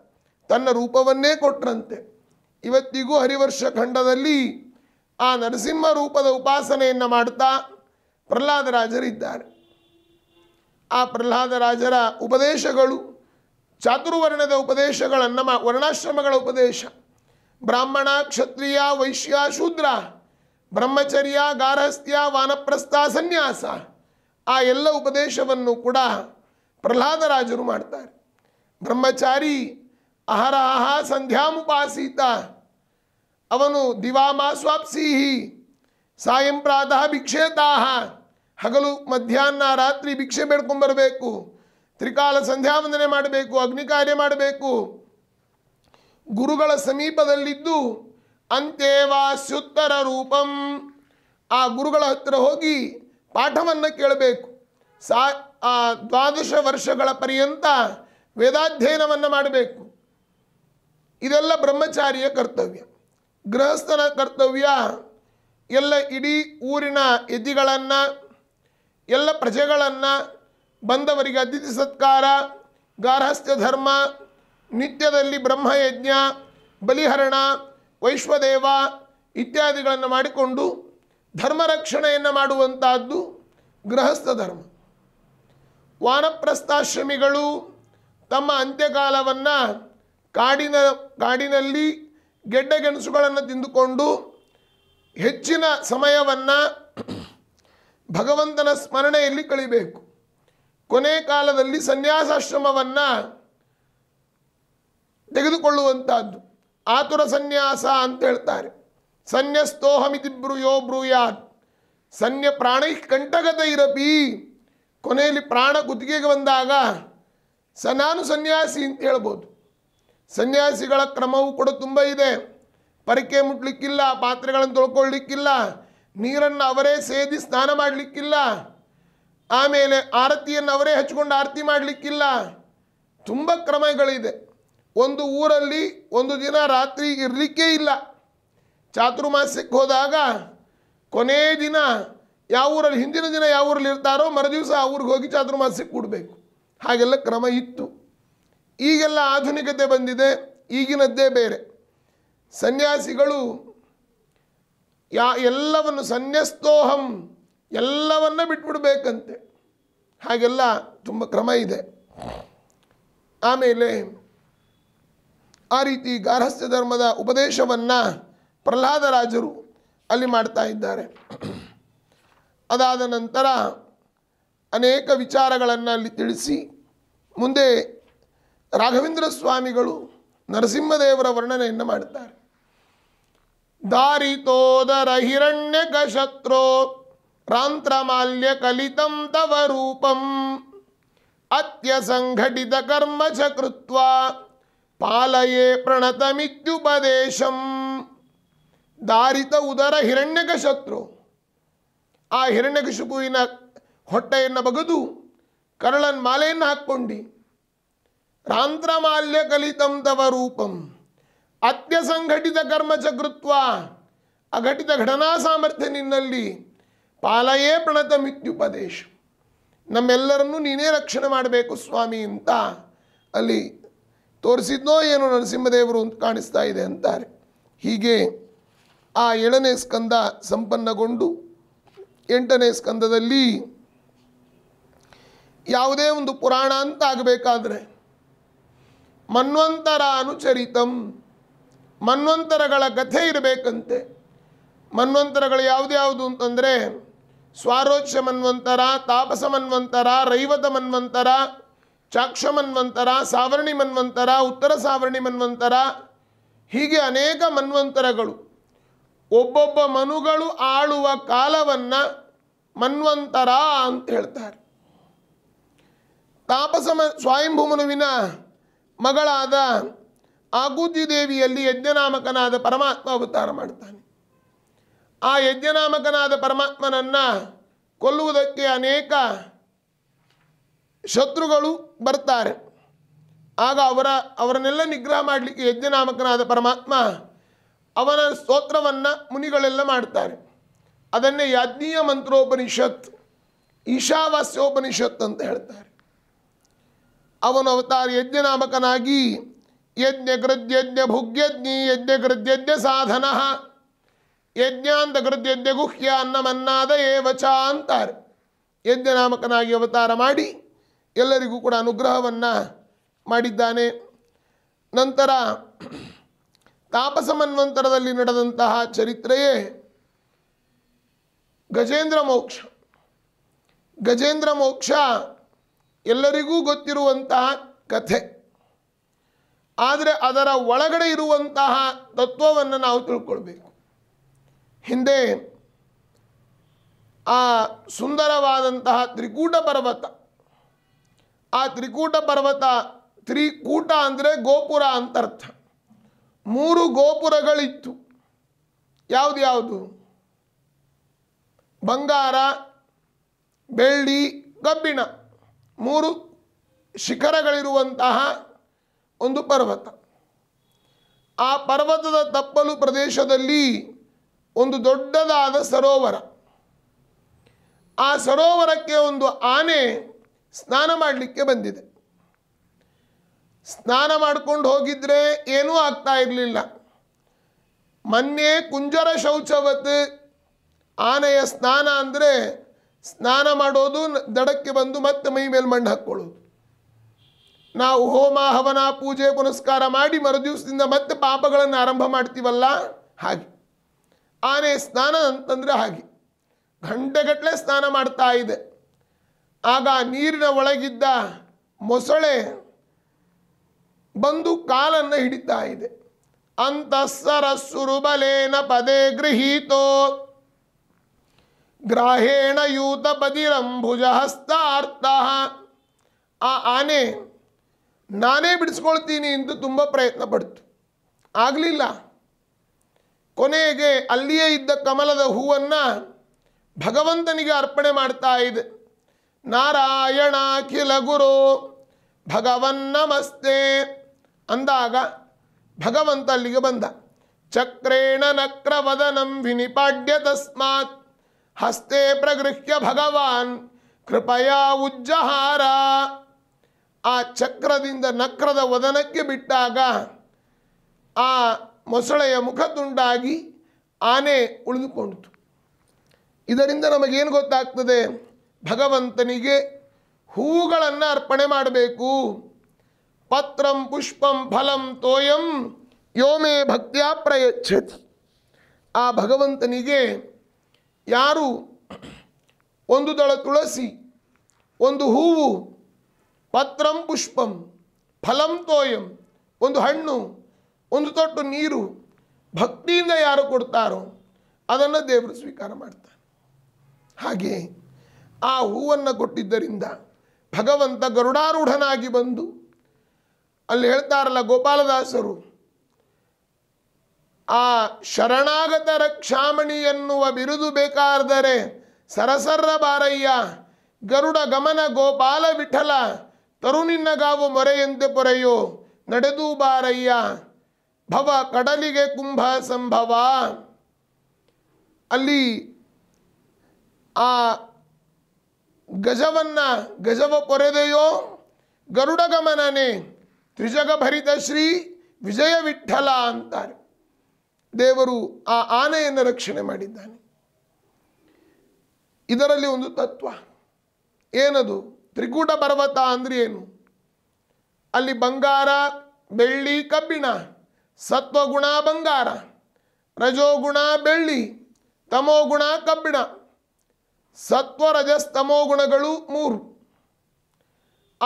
ತನ್ನ ರೂಪವನ್ನೇ ಕೊಟ್ರಂತೆ ಇವತ್ತಿಗೂ ಹರಿವರ್ಷ ಖಂಡದಲ್ಲಿ ಆ ನರಸಿಂಹ ರೂಪದ ಉಪಾಸನೆಯನ್ನು ಮಾಡುತ್ತಾ ಪ್ರಹ್ಲಾದರಾಜರಿದ್ದಾರೆ ಆ ಪ್ರಹ್ಲಾದರಾಜರ ಉಪದೇಶಗಳು ಚಾತುರ್ವರ್ಣದ ಉಪದೇಶಗಳ ನಮ್ಮ ವರ್ಣಾಶ್ರಮಗಳ ಉಪದೇಶ ಬ್ರಾಹ್ಮಣ ಕ್ಷತ್ರಿಯ ವೈಶ್ಯ ಶೂದ್ರ ಬ್ರಹ್ಮಚರ್ಯ ಗಾರಹಸ್ಥ್ಯ ವಾನಪ್ರಸ್ಥ ಸನ್ಯಾಸ ಆ ಎಲ್ಲ ಉಪದೇಶವನ್ನು ಕೂಡ ಪ್ರಹ್ಲಾದರಾಜರು ಮಾಡ್ತಾರೆ ಬ್ರಹ್ಮಚಾರಿ ಅಹರಹ ಸಂಧ್ಯಾಮುಪಾಸೀತಾ ಅವನು ದಿವಾಮಾ ಸ್ವಾಪ್ಸಿಹಿ ಸಾಯಂ ಪ್ರಾತಃ ಭಿಕ್ಷೇತಾಹ ಹಗಲು ಮಧ್ಯಾಹ್ನ ರಾತ್ರಿ ಭಿಕ್ಷೆ ಬೇಡ್ಕೊಂಬರಬೇಕು ತ್ರಿಕಾಲ ಸಂಧ್ಯಾ ವಂದನೆ ಮಾಡಬೇಕು ಅಗ್ನಿ ಕಾರ್ಯ ಮಾಡಬೇಕು ಗುರುಗಳ ಸಮೀಪದಲ್ಲಿದ್ದು ಅಂತ್ಯೇವಾಸ್ಯುತ್ತರ ರೂಪಂ ಆ ಗುರುಗಳ ಹತ್ತಿರ ಹೋಗಿ ಪಾಠವನ್ನು ಕೇಳಬೇಕು ಸಾ ಆ ದ್ವಾದಶ ವರ್ಷಗಳ ಪರ್ಯಂತ ವೇದಾಧ್ಯಯನವನ್ನು ಮಾಡಬೇಕು ಇದೆಲ್ಲ ಬ್ರಹ್ಮಚಾರಿಯ ಕರ್ತವ್ಯ ಗೃಹಸ್ಥನ ಕರ್ತವ್ಯ ಎಲ್ಲ ಇಡೀ ಊರಿನ ಎದಿಗಳನ್ನು ಎಲ್ಲ ಪ್ರಜೆಗಳನ್ನು ಬಂದವರಿಗೆ ಅತಿಥಿ ಸತ್ಕಾರ ಗಾರ್ಹಸ್ಥ್ಯ ಧರ್ಮ ನಿತ್ಯದಲ್ಲಿ ಬ್ರಹ್ಮಯಜ್ಞ ಬಲಿಹರಣ ವೈಶ್ವದೇವ ಇತ್ಯಾದಿಗಳನ್ನು ಮಾಡಿಕೊಂಡು ಧರ್ಮ ರಕ್ಷಣೆಯನ್ನು ಮಾಡುವಂತಹದ್ದು ಗೃಹಸ್ಥ ಧರ್ಮ ವಾನಪ್ರಸ್ಥಾಶ್ರಮಿಗಳು ತಮ್ಮ ಅಂತ್ಯಕಾಲವನ್ನು ಕಾಡಿನ ಕಾಡಿನಲ್ಲಿ ಗೆಣಸುಗಳನ್ನು ತಿಂದುಕೊಂಡು ಹೆಚ್ಚಿನ ಸಮಯವನ್ನು ಭಗವಂತನ ಸ್ಮರಣೆಯಲ್ಲಿ ಕಳಿಬೇಕು ಕೊನೆ ಕಾಲದಲ್ಲಿ ಸನ್ಯಾಸಾಶ್ರಮವನ್ನು ತೆಗೆದುಕೊಳ್ಳುವಂಥದ್ದು ಆತುರ ಸನ್ಯಾಸ ಅಂತ ಹೇಳ್ತಾರೆ ಸನ್ಯಸ್ತೋಹಮಿತಿ ಬ್ರೂಯೋ ಬ್ರೂಯಾತ್ ಸನ್ಯ ಪ್ರಾಣೈ ಕಂಟಕದ ಇರಪಿ ಕೊನೆಯಲ್ಲಿ ಪ್ರಾಣ ಗುತ್ತಿಗೆಗೆ ಬಂದಾಗ ಸ ನಾನು ಸನ್ಯಾಸಿ ಅಂತ ಹೇಳ್ಬೋದು ಸನ್ಯಾಸಿಗಳ ಕ್ರಮವೂ ಕೂಡ ತುಂಬ ಇದೆ ಪರಿಕೆ ಮುಟ್ಲಿಕ್ಕಿಲ್ಲ ಪಾತ್ರೆಗಳನ್ನು ತೊಳ್ಕೊಳ್ಳಿಕ್ಕಿಲ್ಲ ನೀರನ್ನು ಅವರೇ ಸೇದಿ ಸ್ನಾನ ಮಾಡಲಿಕ್ಕಿಲ್ಲ ಆಮೇಲೆ ಆರತಿಯನ್ನು ಅವರೇ ಹಚ್ಕೊಂಡು ಆರತಿ ಮಾಡಲಿಕ್ಕಿಲ್ಲ ತುಂಬ ಕ್ರಮಗಳಿದೆ ಒಂದು ಊರಲ್ಲಿ ಒಂದು ದಿನ ರಾತ್ರಿ ಇರಲಿಕ್ಕೇ ಇಲ್ಲ ಚಾತುರ್ಮಾಸ್ಯಕ್ಕೆ ಹೋದಾಗ ಕೊನೇ ದಿನ ಯಾವ ಊರಲ್ಲಿ ಹಿಂದಿನ ದಿನ ಯಾವ ಊರಲ್ಲಿ ಇರ್ತಾರೋ ಮರುದಿವಸ ಆ ಊರಿಗೆ ಹೋಗಿ ಚಾತುರ್ಮಾಸ್ಯಕ್ಕೆ ಕೂಡಬೇಕು ಹಾಗೆಲ್ಲ ಕ್ರಮ ಇತ್ತು ಈಗೆಲ್ಲ ಆಧುನಿಕತೆ ಬಂದಿದೆ ಈಗಿನದ್ದೇ ಬೇರೆ ಸನ್ಯಾಸಿಗಳು ಯಾ ಎಲ್ಲವನ್ನು ಸನ್ಯಸ್ತೋಹಂ ಎಲ್ಲವನ್ನ ಬಿಟ್ಬಿಡ್ಬೇಕಂತೆ ಹಾಗೆಲ್ಲ ತುಂಬ ಕ್ರಮ ಇದೆ ಆಮೇಲೆ ಆ ರೀತಿ ಗಾರ್ಹಸ್ಥ ಧರ್ಮದ ಉಪದೇಶವನ್ನು ಪ್ರಹ್ಲಾದರಾಜರು ಅಲ್ಲಿ ಮಾಡ್ತಾ ಇದ್ದಾರೆ ಅದಾದ ನಂತರ ಅನೇಕ ವಿಚಾರಗಳನ್ನು ಅಲ್ಲಿ ತಿಳಿಸಿ ಮುಂದೆ ರಾಘವೇಂದ್ರ ಸ್ವಾಮಿಗಳು ನರಸಿಂಹದೇವರ ವರ್ಣನೆಯನ್ನು ಮಾಡುತ್ತಾರೆ ದಾರಿತೋದರ ಹಿರಣ್ಯಕ ಶತ್ರೋ ರಾಂತ್ರಮಾಲ್ಯ ಕಲಿತಂ ತವ ರೂಪಂ ಕರ್ಮ ಚ ಕೃತ್ವ ಪಾಲಯೇ ಪ್ರಣತಮಿತ್ಯುಪದೇಶಂ ದಾರಿತ ಉದರ ಹಿರಣ್ಯಕ ಶತ್ರು ಆ ಹಿರಣ್ಯಕಶುಪುವಿನ ಹೊಟ್ಟೆಯನ್ನು ಬಗದು ಕರಳನ್ ಮಾಲೆಯನ್ನು ಹಾಕ್ಕೊಂಡು ಕಲಿತಂ ತವ ರೂಪಂ ಕರ್ಮ ಚಕೃತ್ವ ಅಘಟಿತ ಘಟನಾ ಸಾಮರ್ಥ್ಯ ನಿನ್ನಲ್ಲಿ ಪಾಲಯೇ ಪ್ರಣತ ಮಿತ್ಯುಪದೇಶ ನಮ್ಮೆಲ್ಲರನ್ನು ನೀನೇ ರಕ್ಷಣೆ ಮಾಡಬೇಕು ಸ್ವಾಮಿ ಅಂತ ಅಲ್ಲಿ ತೋರಿಸಿದ್ನೋ ಏನೋ ನರಸಿಂಹದೇವರು ಅಂತ ಕಾಣಿಸ್ತಾ ಇದೆ ಅಂತಾರೆ ಹೀಗೆ ಆ ಏಳನೇ ಸ್ಕಂದ ಸಂಪನ್ನಗೊಂಡು ಎಂಟನೇ ಸ್ಕಂದದಲ್ಲಿ ಯಾವುದೇ ಒಂದು ಪುರಾಣ ಅಂತ ಆಗಬೇಕಾದ್ರೆ ಮನ್ವಂತರ ಅನುಚರಿತಂ ಮನ್ವಂತರಗಳ ಕಥೆ ಇರಬೇಕಂತೆ ಮನ್ವಂತರಗಳು ಯಾವುದ್ಯಾವುದು ಅಂತಂದರೆ ಸ್ವಾರೋಚ್ಯ ಮನ್ವಂತರ ತಾಪಸ ಮನ್ವಂತರ ರೈವತ ಮನ್ವಂತರ ಚಾಕ್ಷ ಮನ್ವಂತರ ಸಾವರ್ಣಿ ಮನ್ವಂತರ ಉತ್ತರ ಸಾವರ್ಣಿ ಮನ್ವಂತರ ಹೀಗೆ ಅನೇಕ ಮನ್ವಂತರಗಳು ಒಬ್ಬೊಬ್ಬ ಮನುಗಳು ಆಳುವ ಕಾಲವನ್ನು ಮನ್ವಂತರ ಅಂತ ಹೇಳ್ತಾರೆ ತಾಪಸ ಮ ಸ್ವಾಯಂಭೂಮನುವಿನ ಮಗಳಾದ ಆಗೂತಿ ದೇವಿಯಲ್ಲಿ ಯಜ್ಞನಾಮಕನಾದ ಪರಮಾತ್ಮ ಅವತಾರ ಮಾಡ್ತಾನೆ ಆ ಯಜ್ಞನಾಮಕನಾದ ಪರಮಾತ್ಮನನ್ನು ಕೊಲ್ಲುವುದಕ್ಕೆ ಅನೇಕ ಶತ್ರುಗಳು ಬರ್ತಾರೆ ಆಗ ಅವರ ಅವರನ್ನೆಲ್ಲ ನಿಗ್ರಹ ಮಾಡಲಿಕ್ಕೆ ಯಜ್ಞನಾಮಕನಾದ ಪರಮಾತ್ಮ ಅವನ ಸ್ತೋತ್ರವನ್ನು ಮುನಿಗಳೆಲ್ಲ ಮಾಡ್ತಾರೆ ಅದನ್ನೇ ಯಾಜ್ಞೀಯ ಮಂತ್ರೋಪನಿಷತ್ ಈಶಾವಾಸ್ಯೋಪನಿಷತ್ ಅಂತ ಹೇಳ್ತಾರೆ ಅವನು ಅವತಾರ ಯಜ್ಞನಾಮಕನಾಗಿ ಯಜ್ಞ ಕೃತ್ಯಜ್ಞ ಭುಗ್ಯಜ್ಞಿ ಯಜ್ಞ ಕೃತ್ಯಜ್ಞ ಸಾಧನ ಯಜ್ಞಾಂತ ಕೃತ್ಯಜ್ಞ ಗುಹ್ಯ ಅನ್ನಮನ್ನಾದ ಏವಚ ಅಂತಾರೆ ಯಜ್ಞನಾಮಕನಾಗಿ ಅವತಾರ ಮಾಡಿ ಎಲ್ಲರಿಗೂ ಕೂಡ ಅನುಗ್ರಹವನ್ನು ಮಾಡಿದ್ದಾನೆ ನಂತರ ತಾಪಸಮನ್ವಂತರದಲ್ಲಿ ನಡೆದಂತಹ ಚರಿತ್ರೆಯೇ ಗಜೇಂದ್ರ ಮೋಕ್ಷ ಗಜೇಂದ್ರ ಮೋಕ್ಷ ಎಲ್ಲರಿಗೂ ಗೊತ್ತಿರುವಂತಹ ಕಥೆ ಆದರೆ ಅದರ ಒಳಗಡೆ ಇರುವಂತಹ ತತ್ವವನ್ನು ನಾವು ತಿಳ್ಕೊಳ್ಬೇಕು ಹಿಂದೆ ಆ ಸುಂದರವಾದಂತಹ ತ್ರಿಕೂಟ ಪರ್ವತ ಆ ತ್ರಿಕೂಟ ಪರ್ವತ ತ್ರಿಕೂಟ ಅಂದರೆ ಗೋಪುರ ಅಂತ ಅರ್ಥ ಮೂರು ಗೋಪುರಗಳಿತ್ತು ಯಾವುದು ಯಾವುದು ಬಂಗಾರ ಬೆಳ್ಳಿ ಕಬ್ಬಿಣ ಮೂರು ಶಿಖರಗಳಿರುವಂತಹ ಒಂದು ಪರ್ವತ ಆ ಪರ್ವತದ ತಪ್ಪಲು ಪ್ರದೇಶದಲ್ಲಿ ಒಂದು ದೊಡ್ಡದಾದ ಸರೋವರ ಆ ಸರೋವರಕ್ಕೆ ಒಂದು ಆನೆ ಸ್ನಾನ ಮಾಡಲಿಕ್ಕೆ ಬಂದಿದೆ ಸ್ನಾನ ಮಾಡ್ಕೊಂಡು ಹೋಗಿದ್ರೆ ಏನೂ ಆಗ್ತಾ ಇರಲಿಲ್ಲ ಮೊನ್ನೆ ಕುಂಜರ ಶೌಚವತ್ ಆನೆಯ ಸ್ನಾನ ಅಂದರೆ ಸ್ನಾನ ಮಾಡೋದು ದಡಕ್ಕೆ ಬಂದು ಮತ್ತೆ ಮೈ ಮೇಲೆ ಮಣ್ಣು ಹಾಕ್ಕೊಳ್ಳೋದು ನಾವು ಹೋಮ ಹವನ ಪೂಜೆ ಪುನಸ್ಕಾರ ಮಾಡಿ ಮರುದಿವಸದಿಂದ ಮತ್ತೆ ಪಾಪಗಳನ್ನು ಆರಂಭ ಮಾಡ್ತೀವಲ್ಲ ಹಾಗೆ ಆನೆ ಸ್ನಾನ ಅಂತಂದರೆ ಹಾಗೆ ಗಂಟೆಗಟ್ಟಲೆ ಸ್ನಾನ ಮಾಡ್ತಾ ಇದೆ ಆಗ ನೀರಿನ ಒಳಗಿದ್ದ ಮೊಸಳೆ ಬಂದು ಕಾಲನ್ನು ಹಿಡಿತಾ ಇದೆ ಸರಸುರುಬಲೇನ ಪದೇ ಗೃಹೀತೋ ಗ್ರಾಹೇಣ ಯೂತ ಬದಿರಂಭುಜ ಅರ್ಥ ಆ ಆನೆ ನಾನೇ ಬಿಡಿಸ್ಕೊಳ್ತೀನಿ ಎಂದು ತುಂಬ ಪ್ರಯತ್ನ ಪಡ್ತು ಆಗಲಿಲ್ಲ ಕೊನೆಗೆ ಅಲ್ಲಿಯೇ ಇದ್ದ ಕಮಲದ ಹೂವನ್ನು ಭಗವಂತನಿಗೆ ಅರ್ಪಣೆ ಮಾಡ್ತಾ ಇದೆ ನಾರಾಯಣ ಅಖಿಲ ಗುರು ಭಗವನ್ ನಮಸ್ತೆ ಅಂದಾಗ ಭಗವಂತ ಅಲ್ಲಿಗೆ ಬಂದ ಚಕ್ರೇಣ ನಕ್ರವದನಂ ವಿನಿಪಾಡ್ಯ ತಸ್ಮಾತ್ ಹಸ್ತೆ ಪ್ರಗೃಹ್ಯ ಭಗವಾನ್ ಕೃಪಯಾ ಉಜ್ಜಹಾರ ಆ ಚಕ್ರದಿಂದ ನಕ್ರದ ವದನಕ್ಕೆ ಬಿಟ್ಟಾಗ ಆ ಮೊಸಳೆಯ ಮುಖ ತುಂಡಾಗಿ ಆನೆ ಉಳಿದುಕೊಂಡಿತು ಇದರಿಂದ ನಮಗೇನು ಗೊತ್ತಾಗ್ತದೆ ಭಗವಂತನಿಗೆ ಹೂಗಳನ್ನು ಅರ್ಪಣೆ ಮಾಡಬೇಕು ಪತ್ರಂ ಪುಷ್ಪಂ ಫಲಂ ತೋಯಂ ಯೋಮೇ ಭಕ್ತಿಯ ಪ್ರಯಚ್ಛತಿ ಆ ಭಗವಂತನಿಗೆ ಯಾರು ಒಂದು ದಳ ತುಳಸಿ ಒಂದು ಹೂವು ಪತ್ರಂ ಪುಷ್ಪಂ ಫಲಂ ತೋಯಂ ಒಂದು ಹಣ್ಣು ಒಂದು ತೊಟ್ಟು ನೀರು ಭಕ್ತಿಯಿಂದ ಯಾರು ಕೊಡ್ತಾರೋ ಅದನ್ನು ದೇವರು ಸ್ವೀಕಾರ ಮಾಡ್ತಾರೆ ಹಾಗೆ ಆ ಹೂವನ್ನು ಕೊಟ್ಟಿದ್ದರಿಂದ ಭಗವಂತ ಗರುಡಾರೂಢನಾಗಿ ಬಂದು ಅಲ್ಲಿ ಹೇಳ್ತಾರಲ್ಲ ಗೋಪಾಲದಾಸರು ಆ ಶರಣಾಗತ ರಕ್ಷಾಮಣಿ ಎನ್ನುವ ಬಿರುದು ಬೇಕಾದರೆ ಸರಸರ್ರ ಬಾರಯ್ಯ ಗರುಡ ಗಮನ ಗೋಪಾಲ ವಿಠಲ ತರುನಿನ್ನಗಾವು ಮೊರೆಯಂತೆ ಪೊರೆಯೋ ನಡೆದು ಬಾರಯ್ಯ ಭವ ಕಡಲಿಗೆ ಕುಂಭ ಸಂಭವ ಅಲ್ಲಿ ಆ ಗಜವನ್ನ ಗಜವ ಪೊರೆದೆಯೋ ಗರುಡ ಗಮನನೇ ಭರಿತ ಶ್ರೀ ವಿಜಯ ವಿಠಲ ಅಂತಾರೆ ದೇವರು ಆ ಆನೆಯನ್ನು ರಕ್ಷಣೆ ಮಾಡಿದ್ದಾನೆ ಇದರಲ್ಲಿ ಒಂದು ತತ್ವ ಏನದು ತ್ರಿಕೂಟ ಪರ್ವತ ಅಂದ್ರೆ ಏನು ಅಲ್ಲಿ ಬಂಗಾರ ಬೆಳ್ಳಿ ಕಬ್ಬಿಣ ಸತ್ವಗುಣ ಬಂಗಾರ ರಜೋಗುಣ ಬೆಳ್ಳಿ ತಮೋಗುಣ ಕಬ್ಬಿಣ ಸತ್ವ ರಜಸ್ ಗುಣಗಳು ಮೂರು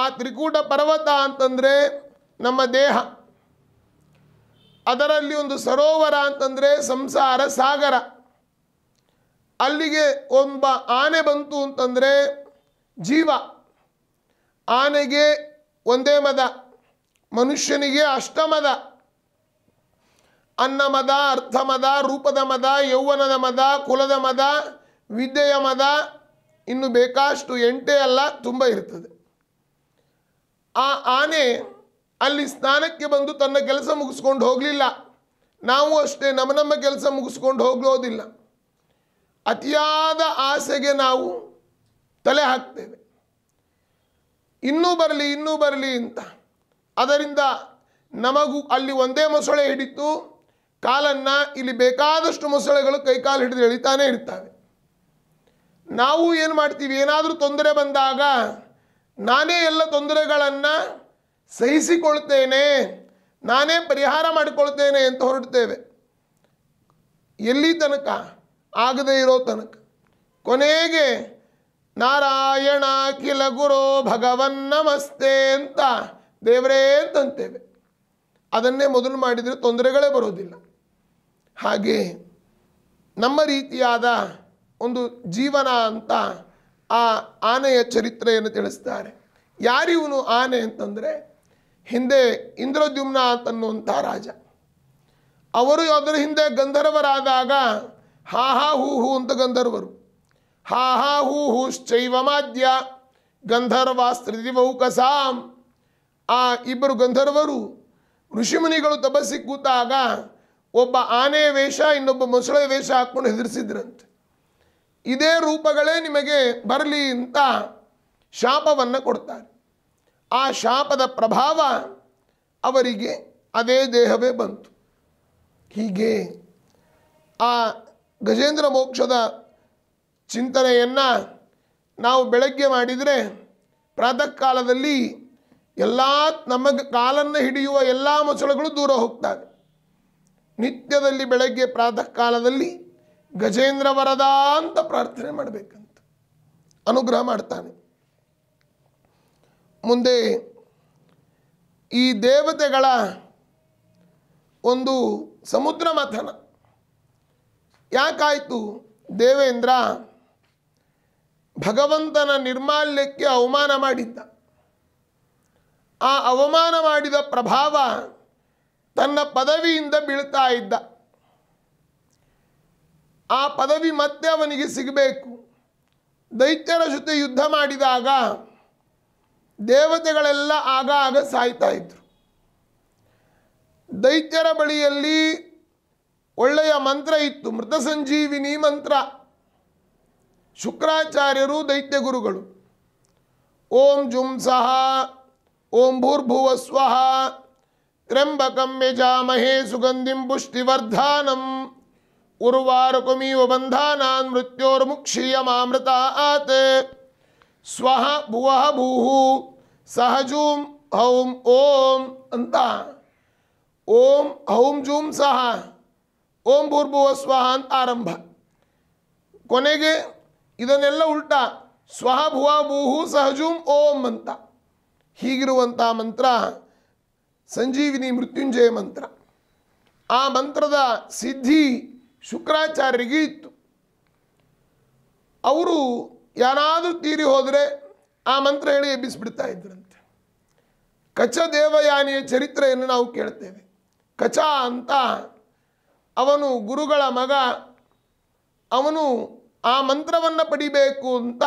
ಆ ತ್ರಿಕೂಟ ಪರ್ವತ ಅಂತಂದರೆ ನಮ್ಮ ದೇಹ ಅದರಲ್ಲಿ ಒಂದು ಸರೋವರ ಅಂತಂದರೆ ಸಂಸಾರ ಸಾಗರ ಅಲ್ಲಿಗೆ ಒಬ್ಬ ಆನೆ ಬಂತು ಅಂತಂದರೆ ಜೀವ ಆನೆಗೆ ಒಂದೇ ಮದ ಮನುಷ್ಯನಿಗೆ ಅಷ್ಟಮದ ಅನ್ನಮದ ಅರ್ಥಮದ ರೂಪದ ಮದ ಯೌವನದ ಮದ ಕುಲದ ಮದ ವಿದ್ಯೆಯ ಮದ ಇನ್ನು ಬೇಕಾಷ್ಟು ಎಂಟೆ ಅಲ್ಲ ತುಂಬ ಇರ್ತದೆ ಆ ಆನೆ ಅಲ್ಲಿ ಸ್ನಾನಕ್ಕೆ ಬಂದು ತನ್ನ ಕೆಲಸ ಮುಗಿಸ್ಕೊಂಡು ಹೋಗಲಿಲ್ಲ ನಾವು ಅಷ್ಟೇ ನಮ್ಮ ನಮ್ಮ ಕೆಲಸ ಮುಗಿಸ್ಕೊಂಡು ಹೋಗೋದಿಲ್ಲ ಅತಿಯಾದ ಆಸೆಗೆ ನಾವು ತಲೆ ಹಾಕ್ತೇವೆ ಇನ್ನೂ ಬರಲಿ ಇನ್ನೂ ಬರಲಿ ಅಂತ ಅದರಿಂದ ನಮಗೂ ಅಲ್ಲಿ ಒಂದೇ ಮೊಸಳೆ ಹಿಡಿತು ಕಾಲನ್ನು ಇಲ್ಲಿ ಬೇಕಾದಷ್ಟು ಮೊಸಳೆಗಳು ಕೈಕಾಲು ಹಿಡಿದು ಎಳಿತಾನೆ ಇರ್ತವೆ ನಾವು ಏನು ಮಾಡ್ತೀವಿ ಏನಾದರೂ ತೊಂದರೆ ಬಂದಾಗ ನಾನೇ ಎಲ್ಲ ತೊಂದರೆಗಳನ್ನು ಸಹಿಸಿಕೊಳ್ತೇನೆ ನಾನೇ ಪರಿಹಾರ ಮಾಡಿಕೊಳ್ತೇನೆ ಅಂತ ಹೊರಡ್ತೇವೆ ಎಲ್ಲಿ ತನಕ ಆಗದೇ ಇರೋ ತನಕ ಕೊನೆಗೆ ನಾರಾಯಣ ಅಖಿಲ ಗುರೋ ಭಗವನ್ ನಮಸ್ತೆ ಅಂತ ದೇವರೇ ಅಂತೇವೆ ಅದನ್ನೇ ಮೊದಲು ಮಾಡಿದರೆ ತೊಂದರೆಗಳೇ ಬರೋದಿಲ್ಲ ಹಾಗೆ ನಮ್ಮ ರೀತಿಯಾದ ಒಂದು ಜೀವನ ಅಂತ ಆ ಆನೆಯ ಚರಿತ್ರೆಯನ್ನು ತಿಳಿಸ್ತಾರೆ ಯಾರಿವನು ಆನೆ ಅಂತಂದರೆ ಹಿಂದೆ ಇಂದ್ರದ್ಯುಮ್ನ ಅಂತನ್ನುವಂಥ ರಾಜ ಅವರು ಅದರ ಹಿಂದೆ ಗಂಧರ್ವರಾದಾಗ ಹಾ ಹಾ ಹೂ ಹೂ ಅಂತ ಗಂಧರ್ವರು ಹಾ ಹಾ ಹೂ ಮಾಧ್ಯ ಗಂಧರ್ವ ಕಸಾಂ ಆ ಇಬ್ಬರು ಗಂಧರ್ವರು ಋಷಿಮುನಿಗಳು ತಪಸ್ಸಿ ಕೂತಾಗ ಒಬ್ಬ ಆನೆಯ ವೇಷ ಇನ್ನೊಬ್ಬ ಮೊಸಳೆ ವೇಷ ಹಾಕ್ಕೊಂಡು ಹೆದರಿಸಿದ್ರಂತೆ ಇದೇ ರೂಪಗಳೇ ನಿಮಗೆ ಬರಲಿ ಅಂತ ಶಾಪವನ್ನು ಕೊಡ್ತಾರೆ ಆ ಶಾಪದ ಪ್ರಭಾವ ಅವರಿಗೆ ಅದೇ ದೇಹವೇ ಬಂತು ಹೀಗೆ ಆ ಗಜೇಂದ್ರ ಮೋಕ್ಷದ ಚಿಂತನೆಯನ್ನು ನಾವು ಬೆಳಗ್ಗೆ ಮಾಡಿದರೆ ಪ್ರಾತಃ ಕಾಲದಲ್ಲಿ ಎಲ್ಲ ನಮಗೆ ಕಾಲನ್ನು ಹಿಡಿಯುವ ಎಲ್ಲ ಮೊಸಳುಗಳು ದೂರ ಹೋಗ್ತವೆ ನಿತ್ಯದಲ್ಲಿ ಬೆಳಗ್ಗೆ ಪ್ರಾತಃ ಕಾಲದಲ್ಲಿ ಗಜೇಂದ್ರ ವರದ ಅಂತ ಪ್ರಾರ್ಥನೆ ಮಾಡಬೇಕಂತ ಅನುಗ್ರಹ ಮಾಡ್ತಾನೆ ಮುಂದೆ ಈ ದೇವತೆಗಳ ಒಂದು ಸಮುದ್ರ ಮಥನ ಯಾಕಾಯಿತು ದೇವೇಂದ್ರ ಭಗವಂತನ ನಿರ್ಮಾಲ್ಯಕ್ಕೆ ಅವಮಾನ ಮಾಡಿದ್ದ ಆ ಅವಮಾನ ಮಾಡಿದ ಪ್ರಭಾವ ತನ್ನ ಪದವಿಯಿಂದ ಬೀಳ್ತಾ ಇದ್ದ ಆ ಪದವಿ ಮತ್ತೆ ಅವನಿಗೆ ಸಿಗಬೇಕು ದೈತ್ಯರ ಜೊತೆ ಯುದ್ಧ ಮಾಡಿದಾಗ ದೇವತೆಗಳೆಲ್ಲ ಆಗ ಆಗ ಸಾಯ್ತಾ ಇದ್ರು ದೈತ್ಯರ ಬಳಿಯಲ್ಲಿ ಒಳ್ಳೆಯ ಮಂತ್ರ ಇತ್ತು ಮೃತ ಸಂಜೀವಿನಿ ಮಂತ್ರ ಶುಕ್ರಾಚಾರ್ಯರು ದೈತ್ಯ ಗುರುಗಳು ಓಂ ಜುಂ ಸಹ ಓಂ ಭೂರ್ಭುವ ಸ್ವಹ ತ್ರ್ಯಂಬಕಂ ಸುಗಂಧಿಂ ಪುಷ್ಟಿವರ್ಧಾನಂ ಉರ್ವಾರಕುಮೀವ ಬಂಧಾನಾನ್ ಮೃತ್ಯೋರ್ಮುಕ್ಷೀಯ ಮಾಮೃತ ಆತ್ ಸ್ವಹ ಭುವಹ ಭೂಹು ಸಹಜೂಂ ಹೌಂ ಓಂ ಅಂತ ಓಂ ಹೌಂ ಜೂಂ ಸಹ ಓಂ ಭೂರ್ಭುವ ಸ್ವಹ ಅಂತ ಆರಂಭ ಕೊನೆಗೆ ಇದನ್ನೆಲ್ಲ ಉಲ್ಟ ಸ್ವಹ ಭುವ ಭೂಹು ಸಹಜೂಂ ಓಂ ಅಂತ ಹೀಗಿರುವಂಥ ಮಂತ್ರ ಸಂಜೀವಿನಿ ಮೃತ್ಯುಂಜಯ ಮಂತ್ರ ಆ ಮಂತ್ರದ ಸಿದ್ಧಿ ಶುಕ್ರಾಚಾರ್ಯರಿಗೆ ಇತ್ತು ಅವರು ಯಾರಾದರೂ ತೀರಿ ಹೋದರೆ ಆ ಮಂತ್ರ ಹೇಳಿ ಎಬ್ಬಿಸಿಬಿಡ್ತಾ ಇದ್ರಂತೆ ಕಚ ದೇವಯಾನಿಯ ಚರಿತ್ರೆಯನ್ನು ನಾವು ಕೇಳ್ತೇವೆ ಕಚ ಅಂತ ಅವನು ಗುರುಗಳ ಮಗ ಅವನು ಆ ಮಂತ್ರವನ್ನು ಪಡಿಬೇಕು ಅಂತ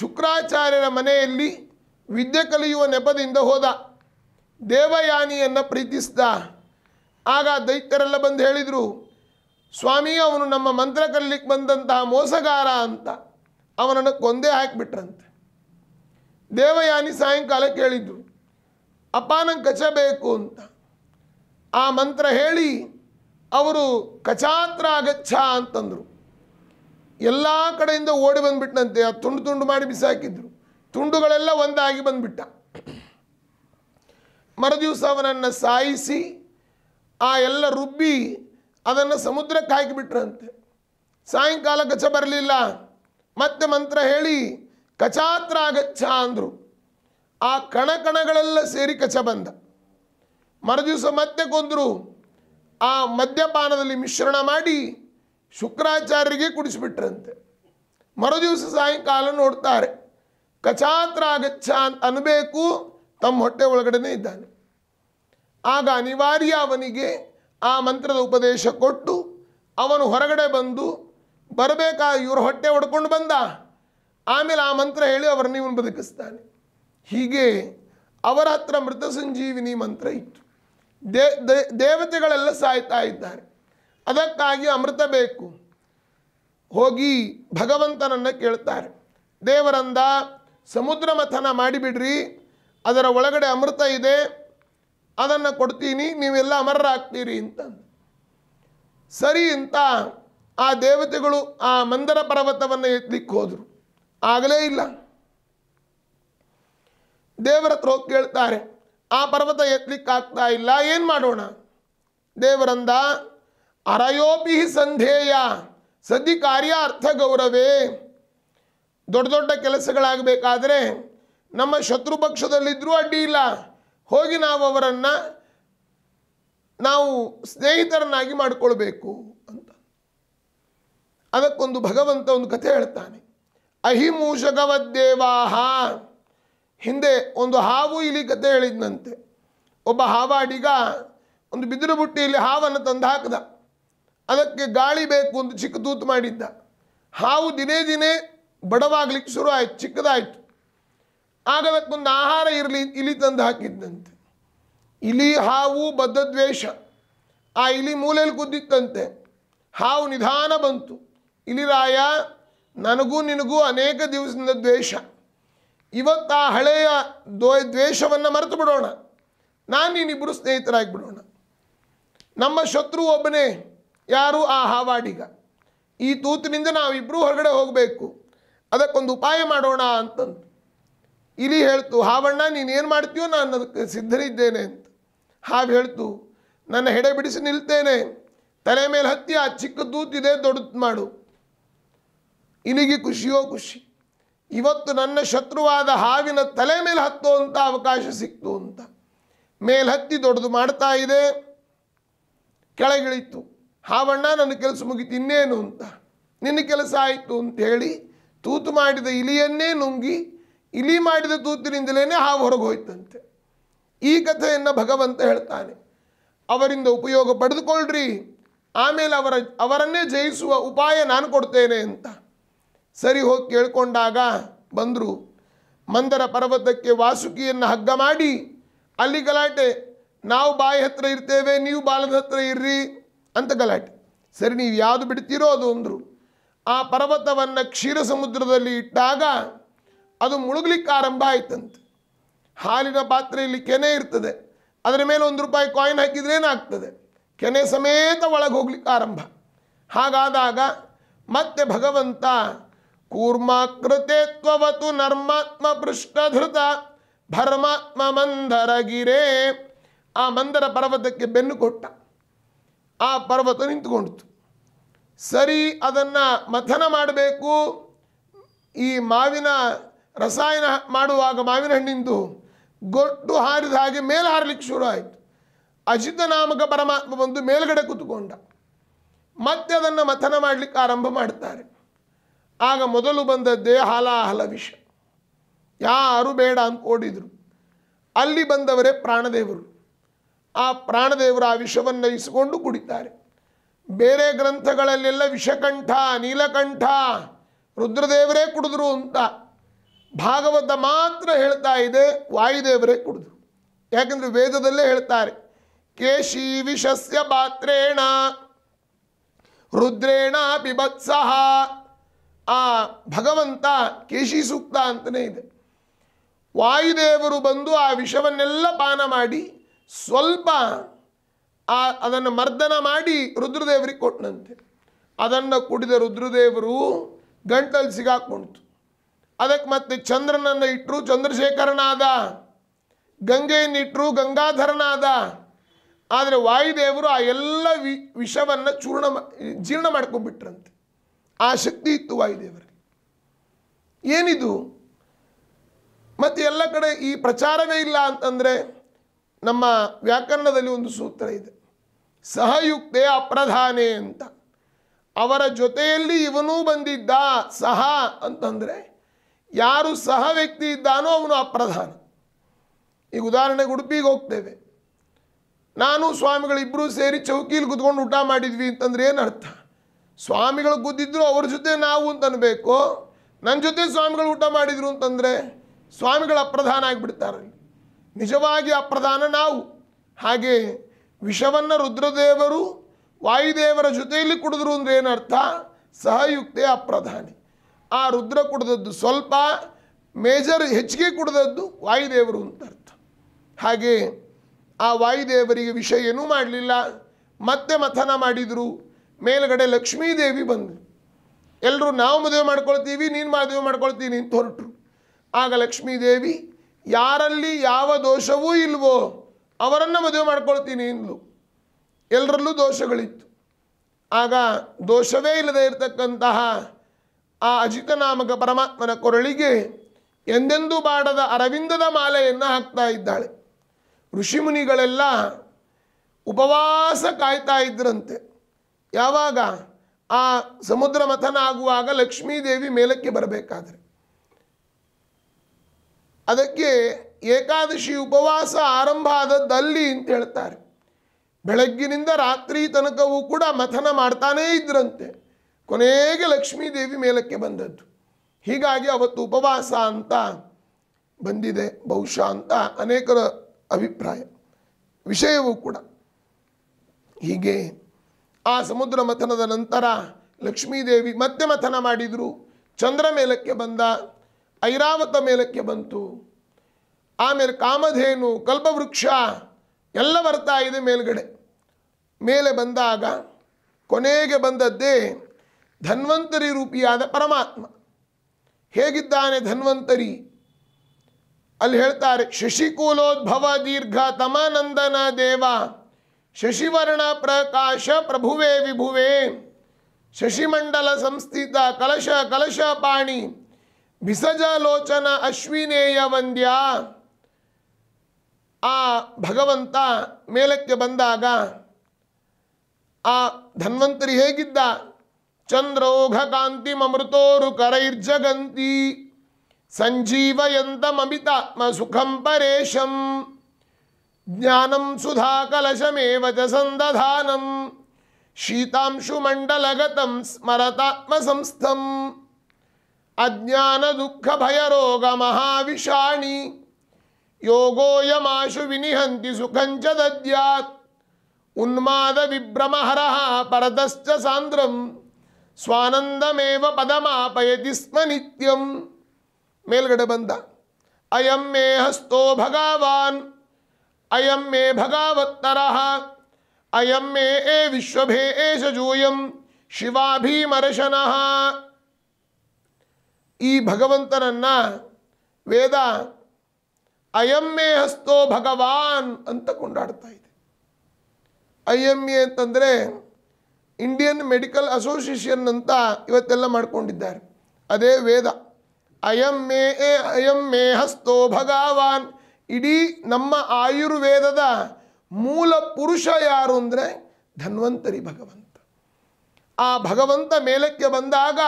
ಶುಕ್ರಾಚಾರ್ಯರ ಮನೆಯಲ್ಲಿ ವಿದ್ಯೆ ಕಲಿಯುವ ನೆಪದಿಂದ ಹೋದ ದೇವಯಾನಿಯನ್ನು ಪ್ರೀತಿಸಿದ ಆಗ ದೈತ್ಯರೆಲ್ಲ ಬಂದು ಹೇಳಿದರು ಸ್ವಾಮಿ ಅವನು ನಮ್ಮ ಮಂತ್ರ ಕಲಿಲಿಕ್ಕೆ ಬಂದಂತಹ ಮೋಸಗಾರ ಅಂತ ಅವನನ್ನು ಕೊಂದೇ ಹಾಕಿಬಿಟ್ರಂತೆ ದೇವಯಾನಿ ಸಾಯಂಕಾಲ ಕೇಳಿದ್ರು ಅಪಾನ ನಂಗೆ ಕಚ ಬೇಕು ಅಂತ ಆ ಮಂತ್ರ ಹೇಳಿ ಅವರು ಕಚಾತ್ರ ಅಗಚ್ಛ ಅಂತಂದರು ಎಲ್ಲ ಕಡೆಯಿಂದ ಓಡಿ ಬಂದುಬಿಟ್ನಂತೆ ಆ ತುಂಡು ತುಂಡು ಮಾಡಿ ಬಿಸಾಕಿದ್ರು ತುಂಡುಗಳೆಲ್ಲ ಒಂದಾಗಿ ಬಂದುಬಿಟ್ಟ ಮರುದಿವಸ ಅವನನ್ನು ಸಾಯಿಸಿ ಆ ಎಲ್ಲ ರುಬ್ಬಿ ಅದನ್ನು ಸಮುದ್ರಕ್ಕೆ ಹಾಕಿಬಿಟ್ರಂತೆ ಸಾಯಂಕಾಲ ಗಚ ಬರಲಿಲ್ಲ ಮತ್ತೆ ಮಂತ್ರ ಹೇಳಿ ಕಚಾತ್ರ ಆಗಚ್ಚ ಅಂದರು ಆ ಕಣ ಕಣಗಳೆಲ್ಲ ಸೇರಿ ಕಚ ಬಂದ ಮರುದಿವಸ ಮತ್ತೆ ಕೊಂದರು ಆ ಮದ್ಯಪಾನದಲ್ಲಿ ಮಿಶ್ರಣ ಮಾಡಿ ಶುಕ್ರಾಚಾರ್ಯರಿಗೆ ಕುಡಿಸಿಬಿಟ್ರಂತೆ ಮರುದಿವಸ ಸಾಯಂಕಾಲ ನೋಡ್ತಾರೆ ಕಚಾತ್ರ ಆಗಚ್ಚ ಅಂತ ಅನ್ನಬೇಕು ತಮ್ಮ ಹೊಟ್ಟೆ ಒಳಗಡೆನೇ ಇದ್ದಾನೆ ಆಗ ಅನಿವಾರ್ಯ ಅವನಿಗೆ ಆ ಮಂತ್ರದ ಉಪದೇಶ ಕೊಟ್ಟು ಅವನು ಹೊರಗಡೆ ಬಂದು ಬರಬೇಕಾ ಇವ್ರ ಹೊಟ್ಟೆ ಹೊಡ್ಕೊಂಡು ಬಂದ ಆಮೇಲೆ ಆ ಮಂತ್ರ ಹೇಳಿ ಅವರನ್ನು ಇವನು ಬದುಕಿಸ್ತಾನೆ ಹೀಗೆ ಅವರ ಹತ್ರ ಮೃತ ಸಂಜೀವಿನಿ ಮಂತ್ರ ಇತ್ತು ದೇ ದೇವತೆಗಳೆಲ್ಲ ಸಾಯ್ತಾ ಇದ್ದಾರೆ ಅದಕ್ಕಾಗಿ ಅಮೃತ ಬೇಕು ಹೋಗಿ ಭಗವಂತನನ್ನು ಕೇಳ್ತಾರೆ ದೇವರಂದ ಸಮುದ್ರ ಮಥನ ಮಾಡಿಬಿಡ್ರಿ ಅದರ ಒಳಗಡೆ ಅಮೃತ ಇದೆ ಅದನ್ನು ಕೊಡ್ತೀನಿ ನೀವೆಲ್ಲ ಅಮರರಾಗ್ತೀರಿ ಅಂತ ಸರಿ ಅಂತ ಆ ದೇವತೆಗಳು ಆ ಮಂದರ ಪರ್ವತವನ್ನು ಎತ್ತಲಿಕ್ಕೆ ಹೋದರು ಆಗಲೇ ಇಲ್ಲ ದೇವರ ಹತ್ರ ಹೋಗಿ ಕೇಳ್ತಾರೆ ಆ ಪರ್ವತ ಎತ್ತಲಿಕ್ಕಾಗ್ತಾ ಇಲ್ಲ ಏನು ಮಾಡೋಣ ದೇವರಂದ ಅರಯೋಪಿ ಸಂಧೇಯ ಸದಿ ಕಾರ್ಯ ಅರ್ಥ ಗೌರವೇ ದೊಡ್ಡ ದೊಡ್ಡ ಕೆಲಸಗಳಾಗಬೇಕಾದ್ರೆ ನಮ್ಮ ಶತ್ರು ಪಕ್ಷದಲ್ಲಿದ್ದರೂ ಅಡ್ಡಿ ಇಲ್ಲ ಹೋಗಿ ನಾವು ಅವರನ್ನು ನಾವು ಸ್ನೇಹಿತರನ್ನಾಗಿ ಮಾಡಿಕೊಳ್ಬೇಕು ಅದಕ್ಕೊಂದು ಭಗವಂತ ಒಂದು ಕಥೆ ಹೇಳ್ತಾನೆ ಅಹಿಮೂಷಕವದ್ದೇವಾಹ ಹಿಂದೆ ಒಂದು ಹಾವು ಇಲಿ ಕತೆ ಹೇಳಿದ್ನಂತೆ ಒಬ್ಬ ಹಾವಾಡಿಗ ಒಂದು ಬಿದಿರು ಬುಟ್ಟಿಯಲ್ಲಿ ಹಾವನ್ನು ತಂದು ಹಾಕಿದ ಅದಕ್ಕೆ ಗಾಳಿ ಬೇಕು ಅಂತ ಚಿಕ್ಕ ತೂತು ಮಾಡಿದ್ದ ಹಾವು ದಿನೇ ದಿನೇ ಬಡವಾಗ್ಲಿಕ್ಕೆ ಶುರು ಆಯಿತು ಚಿಕ್ಕದಾಯಿತು ಆಗ ಅದಕ್ಕೊಂದು ಆಹಾರ ಇರಲಿ ಇಲಿ ತಂದು ಹಾಕಿದ್ದಂತೆ ಇಲಿ ಹಾವು ಬದ್ಧ ದ್ವೇಷ ಆ ಇಲಿ ಮೂಲೆಯಲ್ಲಿ ಕುದ್ದಿತ್ತಂತೆ ಹಾವು ನಿಧಾನ ಬಂತು ಇಲ್ಲಿ ರಾಯ ನನಗೂ ನಿನಗೂ ಅನೇಕ ದಿವಸದಿಂದ ದ್ವೇಷ ಇವತ್ತು ಆ ಹಳೆಯ ದ್ವ ದ್ವೇಷವನ್ನು ಮರೆತು ಬಿಡೋಣ ನಾನು ನೀನಿಬ್ಬರು ಸ್ನೇಹಿತರಾಗಿಬಿಡೋಣ ನಮ್ಮ ಶತ್ರು ಒಬ್ಬನೇ ಯಾರು ಆ ಹಾವಾಡಿಗ ಈ ತೂತಿನಿಂದ ನಾವಿಬ್ಬರೂ ಹೊರಗಡೆ ಹೋಗಬೇಕು ಅದಕ್ಕೊಂದು ಉಪಾಯ ಮಾಡೋಣ ಅಂತಂದು ಇಲಿ ಹೇಳ್ತು ಹಾವಣ್ಣ ನೀನೇನು ಮಾಡ್ತೀಯೋ ನಾನು ಅದಕ್ಕೆ ಸಿದ್ಧರಿದ್ದೇನೆ ಅಂತ ಹಾವು ಹೇಳ್ತು ನನ್ನ ಹೆಡೆ ಬಿಡಿಸಿ ನಿಲ್ತೇನೆ ತಲೆ ಮೇಲೆ ಹತ್ತಿ ಆ ಚಿಕ್ಕ ತೂತಿದೆ ದೊಡ್ಡದು ಮಾಡು ಇಲ್ಲಿಗೆ ಖುಷಿಯೋ ಖುಷಿ ಇವತ್ತು ನನ್ನ ಶತ್ರುವಾದ ಹಾವಿನ ತಲೆ ಮೇಲೆ ಹತ್ತುವಂಥ ಅವಕಾಶ ಸಿಕ್ತು ಅಂತ ಮೇಲೆ ಹತ್ತಿ ದೊಡ್ಡದು ಮಾಡ್ತಾ ಇದೆ ಕೆಳಗಿಳಿತು ಹಾವಣ್ಣ ನನ್ನ ಕೆಲಸ ಮುಗಿತು ಇನ್ನೇನು ಅಂತ ನಿನ್ನ ಕೆಲಸ ಆಯಿತು ಹೇಳಿ ತೂತು ಮಾಡಿದ ಇಲಿಯನ್ನೇ ನುಂಗಿ ಇಲಿ ಮಾಡಿದ ತೂತಿನಿಂದಲೇ ಹಾವು ಹೊರಗೆ ಹೋಯ್ತಂತೆ ಈ ಕಥೆಯನ್ನು ಭಗವಂತ ಹೇಳ್ತಾನೆ ಅವರಿಂದ ಉಪಯೋಗ ಪಡೆದುಕೊಳ್ಳ್ರಿ ಆಮೇಲೆ ಅವರ ಅವರನ್ನೇ ಜಯಿಸುವ ಉಪಾಯ ನಾನು ಕೊಡ್ತೇನೆ ಅಂತ ಸರಿ ಹೋಗಿ ಕೇಳಿಕೊಂಡಾಗ ಬಂದರು ಮಂದರ ಪರ್ವತಕ್ಕೆ ವಾಸುಕಿಯನ್ನು ಹಗ್ಗ ಮಾಡಿ ಅಲ್ಲಿ ಗಲಾಟೆ ನಾವು ಬಾಯಿ ಹತ್ರ ಇರ್ತೇವೆ ನೀವು ಬಾಲದ ಹತ್ತಿರ ಇರ್ರಿ ಅಂತ ಗಲಾಟೆ ಸರಿ ನೀವು ಯಾವುದು ಬಿಡ್ತೀರೋ ಅದು ಅಂದರು ಆ ಪರ್ವತವನ್ನು ಕ್ಷೀರ ಸಮುದ್ರದಲ್ಲಿ ಇಟ್ಟಾಗ ಅದು ಮುಳುಗ್ಲಿಕ್ಕೆ ಆರಂಭ ಆಯ್ತಂತೆ ಹಾಲಿನ ಪಾತ್ರೆಯಲ್ಲಿ ಕೆನೆ ಇರ್ತದೆ ಅದರ ಮೇಲೆ ಒಂದು ರೂಪಾಯಿ ಕಾಯಿನ್ ಹಾಕಿದ್ರೇನಾಗ್ತದೆ ಕೆನೆ ಸಮೇತ ಒಳಗೆ ಹೋಗ್ಲಿಕ್ಕೆ ಆರಂಭ ಹಾಗಾದಾಗ ಮತ್ತೆ ಭಗವಂತ ಕೂರ್ಮಾಕೃತೆ ತ್ವವತು ನರ್ಮಾತ್ಮ ಪೃಷ್ಠಧೃತ ಭರ್ಮಾತ್ಮ ಮಂದರಗಿರೇ ಆ ಮಂದರ ಪರ್ವತಕ್ಕೆ ಬೆನ್ನು ಕೊಟ್ಟ ಆ ಪರ್ವತ ನಿಂತುಕೊಂಡಿತು ಸರಿ ಅದನ್ನು ಮಥನ ಮಾಡಬೇಕು ಈ ಮಾವಿನ ರಸಾಯನ ಮಾಡುವಾಗ ಮಾವಿನ ಹಣ್ಣಿಂದು ಗೊಟ್ಟು ಹಾರಿದ ಹಾಗೆ ಮೇಲೆ ಹಾರಲಿಕ್ಕೆ ಶುರು ಆಯಿತು ಅಜಿತ ನಾಮಕ ಪರಮಾತ್ಮ ಬಂದು ಮೇಲ್ಗಡೆ ಕೂತ್ಕೊಂಡ ಮತ್ತೆ ಅದನ್ನು ಮಥನ ಮಾಡಲಿಕ್ಕೆ ಆರಂಭ ಮಾಡುತ್ತಾರೆ ಆಗ ಮೊದಲು ಬಂದದ್ದೇ ಹಾಲಾಹಲ ವಿಷ ಯಾರು ಬೇಡ ಅಂತ ಅಲ್ಲಿ ಬಂದವರೇ ಪ್ರಾಣದೇವರು ಆ ಪ್ರಾಣದೇವರು ಆ ವಿಷವನ್ನು ಇಸಿಕೊಂಡು ಕುಡಿತಾರೆ ಬೇರೆ ಗ್ರಂಥಗಳಲ್ಲೆಲ್ಲ ವಿಷಕಂಠ ನೀಲಕಂಠ ರುದ್ರದೇವರೇ ಕುಡಿದ್ರು ಅಂತ ಭಾಗವತ ಮಾತ್ರ ಹೇಳ್ತಾ ಇದೆ ವಾಯುದೇವರೇ ಕುಡಿದ್ರು ಯಾಕೆಂದರೆ ವೇದದಲ್ಲೇ ಹೇಳ್ತಾರೆ ಕೇಶಿ ವಿಷಸ್ಯ ಪಾತ್ರೇಣ ರುದ್ರೇಣ ಪಿಬತ್ಸಹ ಆ ಭಗವಂತ ಕೇಶಿ ಸೂಕ್ತ ಅಂತಲೇ ಇದೆ ವಾಯುದೇವರು ಬಂದು ಆ ವಿಷವನ್ನೆಲ್ಲ ಪಾನ ಮಾಡಿ ಸ್ವಲ್ಪ ಆ ಅದನ್ನು ಮರ್ದನ ಮಾಡಿ ರುದ್ರದೇವರಿಗೆ ಕೊಟ್ಟನಂತೆ ಅದನ್ನು ಕುಡಿದ ರುದ್ರದೇವರು ಗಂಟಲ್ಲಿ ಸಿಗಾಕೊಂಡಿತು ಅದಕ್ಕೆ ಮತ್ತೆ ಚಂದ್ರನನ್ನು ಇಟ್ಟರು ಚಂದ್ರಶೇಖರನಾದ ಗಂಗೆಯನ್ನು ಇಟ್ಟರು ಗಂಗಾಧರನಾದ ಆದರೆ ವಾಯುದೇವರು ಆ ಎಲ್ಲ ವಿ ವಿಷವನ್ನು ಚೂರ್ಣ ಜೀರ್ಣ ಮಾಡ್ಕೊಂಡ್ಬಿಟ್ರಂತೆ ಆ ಶಕ್ತಿ ಇತ್ತು ವಾಯುದೇವರಿಗೆ ಏನಿದು ಮತ್ತು ಎಲ್ಲ ಕಡೆ ಈ ಪ್ರಚಾರವೇ ಇಲ್ಲ ಅಂತಂದರೆ ನಮ್ಮ ವ್ಯಾಕರಣದಲ್ಲಿ ಒಂದು ಸೂತ್ರ ಇದೆ ಸಹಯುಕ್ತೆ ಅಪ್ರಧಾನೆ ಅಂತ ಅವರ ಜೊತೆಯಲ್ಲಿ ಇವನೂ ಬಂದಿದ್ದ ಸಹ ಅಂತಂದರೆ ಯಾರು ಸಹ ವ್ಯಕ್ತಿ ಇದ್ದಾನೋ ಅವನು ಅಪ್ರಧಾನ ಈಗ ಉದಾಹರಣೆಗೆ ಉಡುಪಿಗೆ ಹೋಗ್ತೇವೆ ನಾನು ಸ್ವಾಮಿಗಳಿಬ್ಬರೂ ಸೇರಿ ಚೌಕೀಲಿ ಕುತ್ಕೊಂಡು ಊಟ ಮಾಡಿದ್ವಿ ಅಂತಂದ್ರೆ ಏನು ಅರ್ಥ ಸ್ವಾಮಿಗಳು ಗುದ್ದಿದ್ರು ಅವ್ರ ಜೊತೆ ನಾವು ಅಂತನಬೇಕು ನನ್ನ ಜೊತೆ ಸ್ವಾಮಿಗಳು ಊಟ ಮಾಡಿದರು ಅಂತಂದರೆ ಸ್ವಾಮಿಗಳು ಅಪ್ರಧಾನ ಆಗಿಬಿಡ್ತಾರೆ ನಿಜವಾಗಿ ಅಪ್ರಧಾನ ನಾವು ಹಾಗೆ ವಿಷವನ್ನು ರುದ್ರದೇವರು ವಾಯುದೇವರ ಜೊತೆಯಲ್ಲಿ ಕುಡಿದ್ರು ಅಂದರೆ ಏನರ್ಥ ಸಹಯುಕ್ತೆ ಅಪ್ರಧಾನಿ ಆ ರುದ್ರ ಕುಡಿದದ್ದು ಸ್ವಲ್ಪ ಮೇಜರ್ ಹೆಚ್ಚಿಗೆ ಕುಡಿದದ್ದು ವಾಯುದೇವರು ಅಂತ ಅರ್ಥ ಹಾಗೆ ಆ ವಾಯುದೇವರಿಗೆ ವಿಷ ಏನೂ ಮಾಡಲಿಲ್ಲ ಮತ್ತೆ ಮಥನ ಮಾಡಿದರು ಮೇಲುಗಡೆ ಲಕ್ಷ್ಮೀದೇವಿ ಬಂದು ಎಲ್ಲರೂ ನಾವು ಮದುವೆ ಮಾಡ್ಕೊಳ್ತೀವಿ ನೀನು ಮದುವೆ ಮಾಡ್ಕೊಳ್ತೀನಿ ಅಂತ ಹೊರಟರು ಆಗ ಲಕ್ಷ್ಮೀದೇವಿ ಯಾರಲ್ಲಿ ಯಾವ ದೋಷವೂ ಇಲ್ವೋ ಅವರನ್ನು ಮದುವೆ ಮಾಡ್ಕೊಳ್ತೀನಿ ಅಂದ್ಲು ಎಲ್ಲರಲ್ಲೂ ದೋಷಗಳಿತ್ತು ಆಗ ದೋಷವೇ ಇಲ್ಲದೆ ಇರತಕ್ಕಂತಹ ಆ ನಾಮಕ ಪರಮಾತ್ಮನ ಕೊರಳಿಗೆ ಎಂದೆಂದೂ ಬಾಡದ ಅರವಿಂದದ ಮಾಲೆಯನ್ನು ಹಾಕ್ತಾ ಇದ್ದಾಳೆ ಋಷಿಮುನಿಗಳೆಲ್ಲ ಉಪವಾಸ ಕಾಯ್ತಾ ಇದ್ರಂತೆ ಯಾವಾಗ ಆ ಸಮುದ್ರ ಮಥನ ಆಗುವಾಗ ಲಕ್ಷ್ಮೀದೇವಿ ಮೇಲಕ್ಕೆ ಬರಬೇಕಾದ್ರೆ ಅದಕ್ಕೆ ಏಕಾದಶಿ ಉಪವಾಸ ಆರಂಭ ಆದದ್ದಲ್ಲಿ ಅಂತ ಹೇಳ್ತಾರೆ ಬೆಳಗ್ಗಿನಿಂದ ರಾತ್ರಿ ತನಕವೂ ಕೂಡ ಮಥನ ಮಾಡ್ತಾನೇ ಇದ್ರಂತೆ ಕೊನೆಗೆ ಲಕ್ಷ್ಮೀದೇವಿ ಮೇಲಕ್ಕೆ ಬಂದದ್ದು ಹೀಗಾಗಿ ಅವತ್ತು ಉಪವಾಸ ಅಂತ ಬಂದಿದೆ ಬಹುಶಃ ಅಂತ ಅನೇಕರ ಅಭಿಪ್ರಾಯ ವಿಷಯವೂ ಕೂಡ ಹೀಗೆ ಆ ಸಮುದ್ರ ಮಥನದ ನಂತರ ಲಕ್ಷ್ಮೀದೇವಿ ಮತ್ತೆ ಮಥನ ಮಾಡಿದರು ಚಂದ್ರ ಮೇಲಕ್ಕೆ ಬಂದ ಐರಾವತ ಮೇಲಕ್ಕೆ ಬಂತು ಆಮೇಲೆ ಕಾಮಧೇನು ಕಲ್ಪವೃಕ್ಷ ಎಲ್ಲ ಬರ್ತಾ ಇದೆ ಮೇಲ್ಗಡೆ ಮೇಲೆ ಬಂದಾಗ ಕೊನೆಗೆ ಬಂದದ್ದೇ ಧನ್ವಂತರಿ ರೂಪಿಯಾದ ಪರಮಾತ್ಮ ಹೇಗಿದ್ದಾನೆ ಧನ್ವಂತರಿ ಅಲ್ಲಿ ಹೇಳ್ತಾರೆ ಶಶಿಕೂಲೋದ್ಭವ ದೀರ್ಘ ತಮಾನಂದನ ದೇವ ಶಶಿವರ್ಣ ಪ್ರಕಾಶ ಪ್ರಭುವೆ ವಿಭುವೆ ಶಶಿಮಂಡಲ ಸಂಸ್ಥಿತ ಕಲಶ ಕಲಶ ಪಾಣಿ ಲೋಚನ ಅಶ್ವಿನೇಯ ವಂದ್ಯ ಆ ಭಗವಂತ ಮೇಲಕ್ಕೆ ಬಂದಾಗ ಆ ಧನ್ವಂತರಿ ಹೇಗಿದ್ದ ಚಂದ್ರೋಘ ಕಾಂತಿಮೃತೋರು ಕರೈರ್ಜಗಂತಿ ಸಂಜೀವಯಂತಮಿತಾತ್ಮ ಸುಖಂ ಪರೇಶಂ ज्ञानं सुधाकलशमेव च सन्दधानं शीतांशुमण्डलगतं स्मरतात्मसंस्थम् अज्ञानदुःखभयरोगमहाविषाणि योगोऽयमाशु विनिहन्ति सुखं च दद्यात् हर परतश्च सांद्रम स्वानंदमेव पदमापयति स्म मेलगढ़ बंदा अयम मे हस्तो भगवान् ಅಯಂ ಮೇ ಭಗಾವತ್ತರ ಅಯಂ ಮೇ ए ವಿಶ್ವಭೇ एष ಈ ಭಗವಂತನನ್ನು ವೇದ ಮೇ ಹಸ್ತೋ ಭಗವಾನ್ ಅಂತ ಕೊಂಡಾಡ್ತಾ ಇದೆ ಎ ಅಂತಂದರೆ ಇಂಡಿಯನ್ ಮೆಡಿಕಲ್ ಅಸೋಸಿಯೇಷನ್ ಅಂತ ಇವತ್ತೆಲ್ಲ ಮಾಡ್ಕೊಂಡಿದ್ದಾರೆ ಅದೇ ವೇದ ಅಯಂ ಮೇ ಎ ಅಯಂ ಮೇ ಹಸ್ತೋ ಭಗವಾನ್ ಇಡೀ ನಮ್ಮ ಆಯುರ್ವೇದದ ಮೂಲ ಪುರುಷ ಯಾರು ಅಂದರೆ ಧನ್ವಂತರಿ ಭಗವಂತ ಆ ಭಗವಂತ ಮೇಲಕ್ಕೆ ಬಂದಾಗ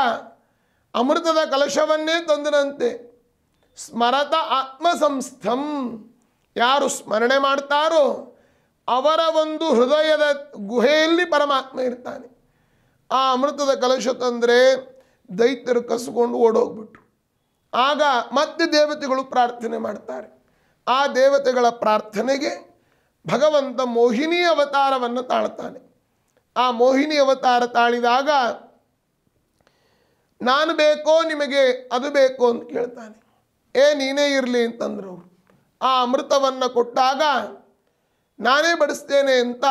ಅಮೃತದ ಕಲಶವನ್ನೇ ತಂದನಂತೆ ಸ್ಮರತ ಸಂಸ್ಥಂ ಯಾರು ಸ್ಮರಣೆ ಮಾಡ್ತಾರೋ ಅವರ ಒಂದು ಹೃದಯದ ಗುಹೆಯಲ್ಲಿ ಪರಮಾತ್ಮ ಇರ್ತಾನೆ ಆ ಅಮೃತದ ಕಲಶ ತಂದರೆ ದೈತ್ಯರು ಕಸ್ಕೊಂಡು ಓಡೋಗ್ಬಿಟ್ರು ಆಗ ಮತ್ತೆ ದೇವತೆಗಳು ಪ್ರಾರ್ಥನೆ ಮಾಡ್ತಾರೆ ಆ ದೇವತೆಗಳ ಪ್ರಾರ್ಥನೆಗೆ ಭಗವಂತ ಮೋಹಿನಿ ಅವತಾರವನ್ನು ತಾಳ್ತಾನೆ ಆ ಮೋಹಿನಿ ಅವತಾರ ತಾಳಿದಾಗ ನಾನು ಬೇಕೋ ನಿಮಗೆ ಅದು ಬೇಕೋ ಅಂತ ಕೇಳ್ತಾನೆ ಏ ನೀನೇ ಇರಲಿ ಅಂತಂದ್ರು ಆ ಅಮೃತವನ್ನು ಕೊಟ್ಟಾಗ ನಾನೇ ಬಡಿಸ್ತೇನೆ ಅಂತ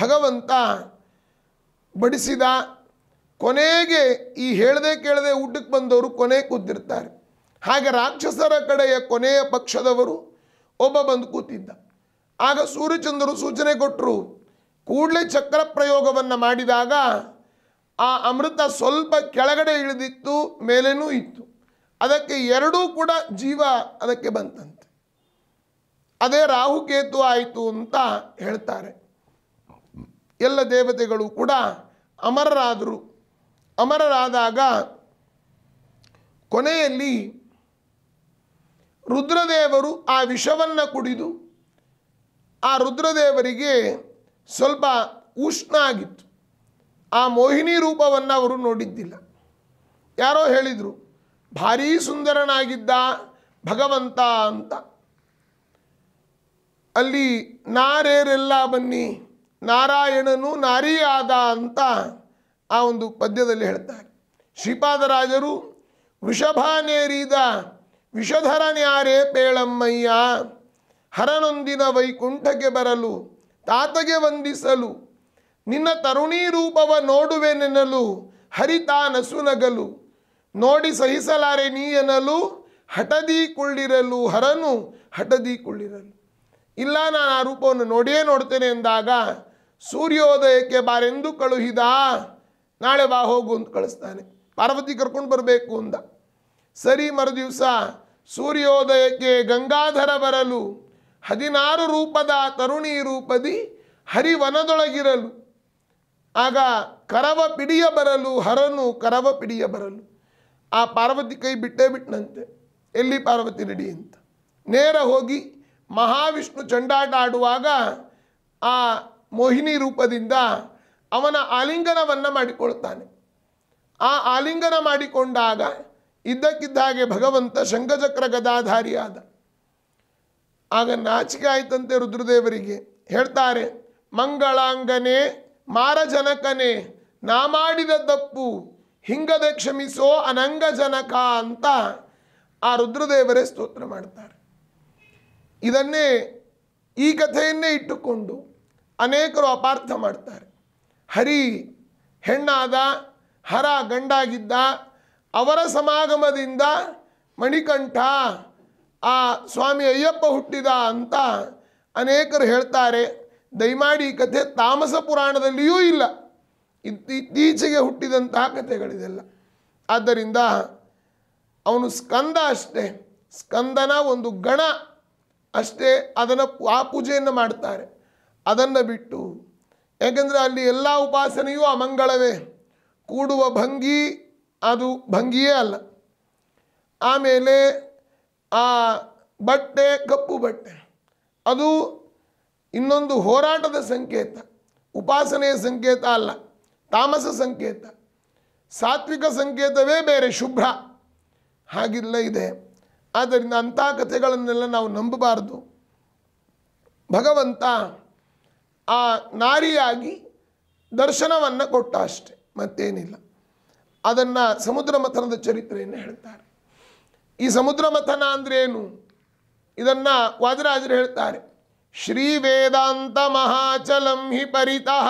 ಭಗವಂತ ಬಡಿಸಿದ ಕೊನೆಗೆ ಈ ಹೇಳದೆ ಕೇಳದೆ ಊಟಕ್ಕೆ ಬಂದವರು ಕೊನೆ ಕೂತಿರ್ತಾರೆ ಹಾಗೆ ರಾಕ್ಷಸರ ಕಡೆಯ ಕೊನೆಯ ಪಕ್ಷದವರು ಒಬ್ಬ ಬಂದು ಕೂತಿದ್ದ ಆಗ ಸೂರ್ಯಚಂದ್ರರು ಸೂಚನೆ ಕೊಟ್ಟರು ಕೂಡಲೇ ಚಕ್ರ ಪ್ರಯೋಗವನ್ನು ಮಾಡಿದಾಗ ಆ ಅಮೃತ ಸ್ವಲ್ಪ ಕೆಳಗಡೆ ಇಳಿದಿತ್ತು ಮೇಲೇನೂ ಇತ್ತು ಅದಕ್ಕೆ ಎರಡೂ ಕೂಡ ಜೀವ ಅದಕ್ಕೆ ಬಂತಂತೆ ಅದೇ ರಾಹುಕೇತು ಆಯಿತು ಅಂತ ಹೇಳ್ತಾರೆ ಎಲ್ಲ ದೇವತೆಗಳು ಕೂಡ ಅಮರರಾದರು ಅಮರರಾದಾಗ ಕೊನೆಯಲ್ಲಿ ರುದ್ರದೇವರು ಆ ವಿಷವನ್ನು ಕುಡಿದು ಆ ರುದ್ರದೇವರಿಗೆ ಸ್ವಲ್ಪ ಉಷ್ಣ ಆಗಿತ್ತು ಆ ಮೋಹಿನಿ ರೂಪವನ್ನು ಅವರು ನೋಡಿದ್ದಿಲ್ಲ ಯಾರೋ ಹೇಳಿದರು ಭಾರೀ ಸುಂದರನಾಗಿದ್ದ ಭಗವಂತ ಅಂತ ಅಲ್ಲಿ ನಾರೇರೆಲ್ಲ ಬನ್ನಿ ನಾರಾಯಣನು ಆದ ಅಂತ ಆ ಒಂದು ಪದ್ಯದಲ್ಲಿ ಹೇಳ್ತಾರೆ ಶ್ರೀಪಾದರಾಜರು ವೃಷಭಾನೇರಿದ ವಿಷಧರನ್ಯಾರೇ ಪೇಳಮ್ಮಯ್ಯ ಹರನೊಂದಿನ ವೈಕುಂಠಕ್ಕೆ ಬರಲು ತಾತಗೆ ವಂದಿಸಲು ನಿನ್ನ ತರುಣೀ ರೂಪವ ನೋಡುವೆ ನೆನಲು ಹರಿತಾ ನಸುನಗಲು ನೋಡಿ ಸಹಿಸಲಾರೆ ನೀ ಎನ್ನಲು ಹಟದಿ ಕುಳ್ಳಿರಲು ಹರನು ಹಟದಿ ಕುಳ್ಳಿರಲು ಇಲ್ಲ ನಾನು ಆ ರೂಪವನ್ನು ನೋಡಿಯೇ ನೋಡ್ತೇನೆ ಎಂದಾಗ ಸೂರ್ಯೋದಯಕ್ಕೆ ಬಾರೆಂದು ಕಳುಹಿದ ನಾಳೆ ಬಾ ಹೋಗು ಅಂತ ಕಳಿಸ್ತಾನೆ ಪಾರ್ವತಿ ಕರ್ಕೊಂಡು ಬರಬೇಕು ಅಂದ ಸರಿ ಮರುದಿವಸ ಸೂರ್ಯೋದಯಕ್ಕೆ ಗಂಗಾಧರ ಬರಲು ಹದಿನಾರು ರೂಪದ ತರುಣಿ ರೂಪದಿ ಹರಿವನದೊಳಗಿರಲು ಆಗ ಕರವ ಪಿಡಿಯ ಬರಲು ಹರನು ಕರವ ಪಿಡಿಯ ಬರಲು ಆ ಪಾರ್ವತಿ ಕೈ ಬಿಟ್ಟೇ ಬಿಟ್ಟನಂತೆ ಎಲ್ಲಿ ಪಾರ್ವತಿ ರೆಡಿ ಅಂತ ನೇರ ಹೋಗಿ ಮಹಾವಿಷ್ಣು ಚಂಡಾಟ ಆಡುವಾಗ ಆ ಮೋಹಿನಿ ರೂಪದಿಂದ ಅವನ ಆಲಿಂಗನವನ್ನು ಮಾಡಿಕೊಳ್ತಾನೆ ಆ ಆಲಿಂಗನ ಮಾಡಿಕೊಂಡಾಗ ಇದ್ದಕ್ಕಿದ್ದ ಹಾಗೆ ಭಗವಂತ ಶಂಖಚಕ್ರ ಗದಾಧಾರಿಯಾದ ಆಗ ನಾಚಿಕೆ ಆಯ್ತಂತೆ ರುದ್ರದೇವರಿಗೆ ಹೇಳ್ತಾರೆ ಮಂಗಳಾಂಗನೆ ಮಾರಜನಕನೇ ನಾ ಮಾಡಿದ ತಪ್ಪು ಹಿಂಗದೆ ಕ್ಷಮಿಸೋ ಅನಂಗಜನಕ ಅಂತ ಆ ರುದ್ರದೇವರೇ ಸ್ತೋತ್ರ ಮಾಡ್ತಾರೆ ಇದನ್ನೇ ಈ ಕಥೆಯನ್ನೇ ಇಟ್ಟುಕೊಂಡು ಅನೇಕರು ಅಪಾರ್ಥ ಮಾಡ್ತಾರೆ ಹರಿ ಹೆಣ್ಣಾದ ಹರ ಗಂಡಾಗಿದ್ದ ಅವರ ಸಮಾಗಮದಿಂದ ಮಣಿಕಂಠ ಆ ಸ್ವಾಮಿ ಅಯ್ಯಪ್ಪ ಹುಟ್ಟಿದ ಅಂತ ಅನೇಕರು ಹೇಳ್ತಾರೆ ದಯಮಾಡಿ ಈ ಕಥೆ ತಾಮಸ ಪುರಾಣದಲ್ಲಿಯೂ ಇಲ್ಲ ಇತ್ತೀಚೆಗೆ ಹುಟ್ಟಿದಂತಹ ಕಥೆಗಳಿದೆಲ್ಲ ಆದ್ದರಿಂದ ಅವನು ಸ್ಕಂದ ಅಷ್ಟೇ ಸ್ಕಂದನ ಒಂದು ಗಣ ಅಷ್ಟೇ ಅದನ್ನು ಆ ಪೂಜೆಯನ್ನು ಮಾಡ್ತಾರೆ ಅದನ್ನು ಬಿಟ್ಟು ಯಾಕೆಂದರೆ ಅಲ್ಲಿ ಎಲ್ಲ ಉಪಾಸನೆಯೂ ಅಮಂಗಳವೇ ಕೂಡುವ ಭಂಗಿ ಅದು ಭಂಗಿಯೇ ಅಲ್ಲ ಆಮೇಲೆ ಆ ಬಟ್ಟೆ ಕಪ್ಪು ಬಟ್ಟೆ ಅದು ಇನ್ನೊಂದು ಹೋರಾಟದ ಸಂಕೇತ ಉಪಾಸನೆಯ ಸಂಕೇತ ಅಲ್ಲ ತಾಮಸ ಸಂಕೇತ ಸಾತ್ವಿಕ ಸಂಕೇತವೇ ಬೇರೆ ಶುಭ್ರ ಹಾಗಿಲ್ಲ ಇದೆ ಆದ್ದರಿಂದ ಅಂಥ ಕಥೆಗಳನ್ನೆಲ್ಲ ನಾವು ನಂಬಬಾರ್ದು ಭಗವಂತ ಆ ನಾರಿಯಾಗಿ ದರ್ಶನವನ್ನು ಕೊಟ್ಟ ಅಷ್ಟೆ ಮತ್ತೇನಿಲ್ಲ ಅದನ್ನು ಸಮುದ್ರ ಮಥನದ ಚರಿತ್ರೆಯನ್ನು ಹೇಳ್ತಾರೆ ಈ ಸಮುದ್ರ ಮಥನ ಅಂದ್ರೇನು ಇದನ್ನು ವಾದರಾಜರು ಹೇಳ್ತಾರೆ ಶ್ರೀ ವೇದಾಂತ ಮಹಾಚಲಂ ಹಿ ಪರಿತಃ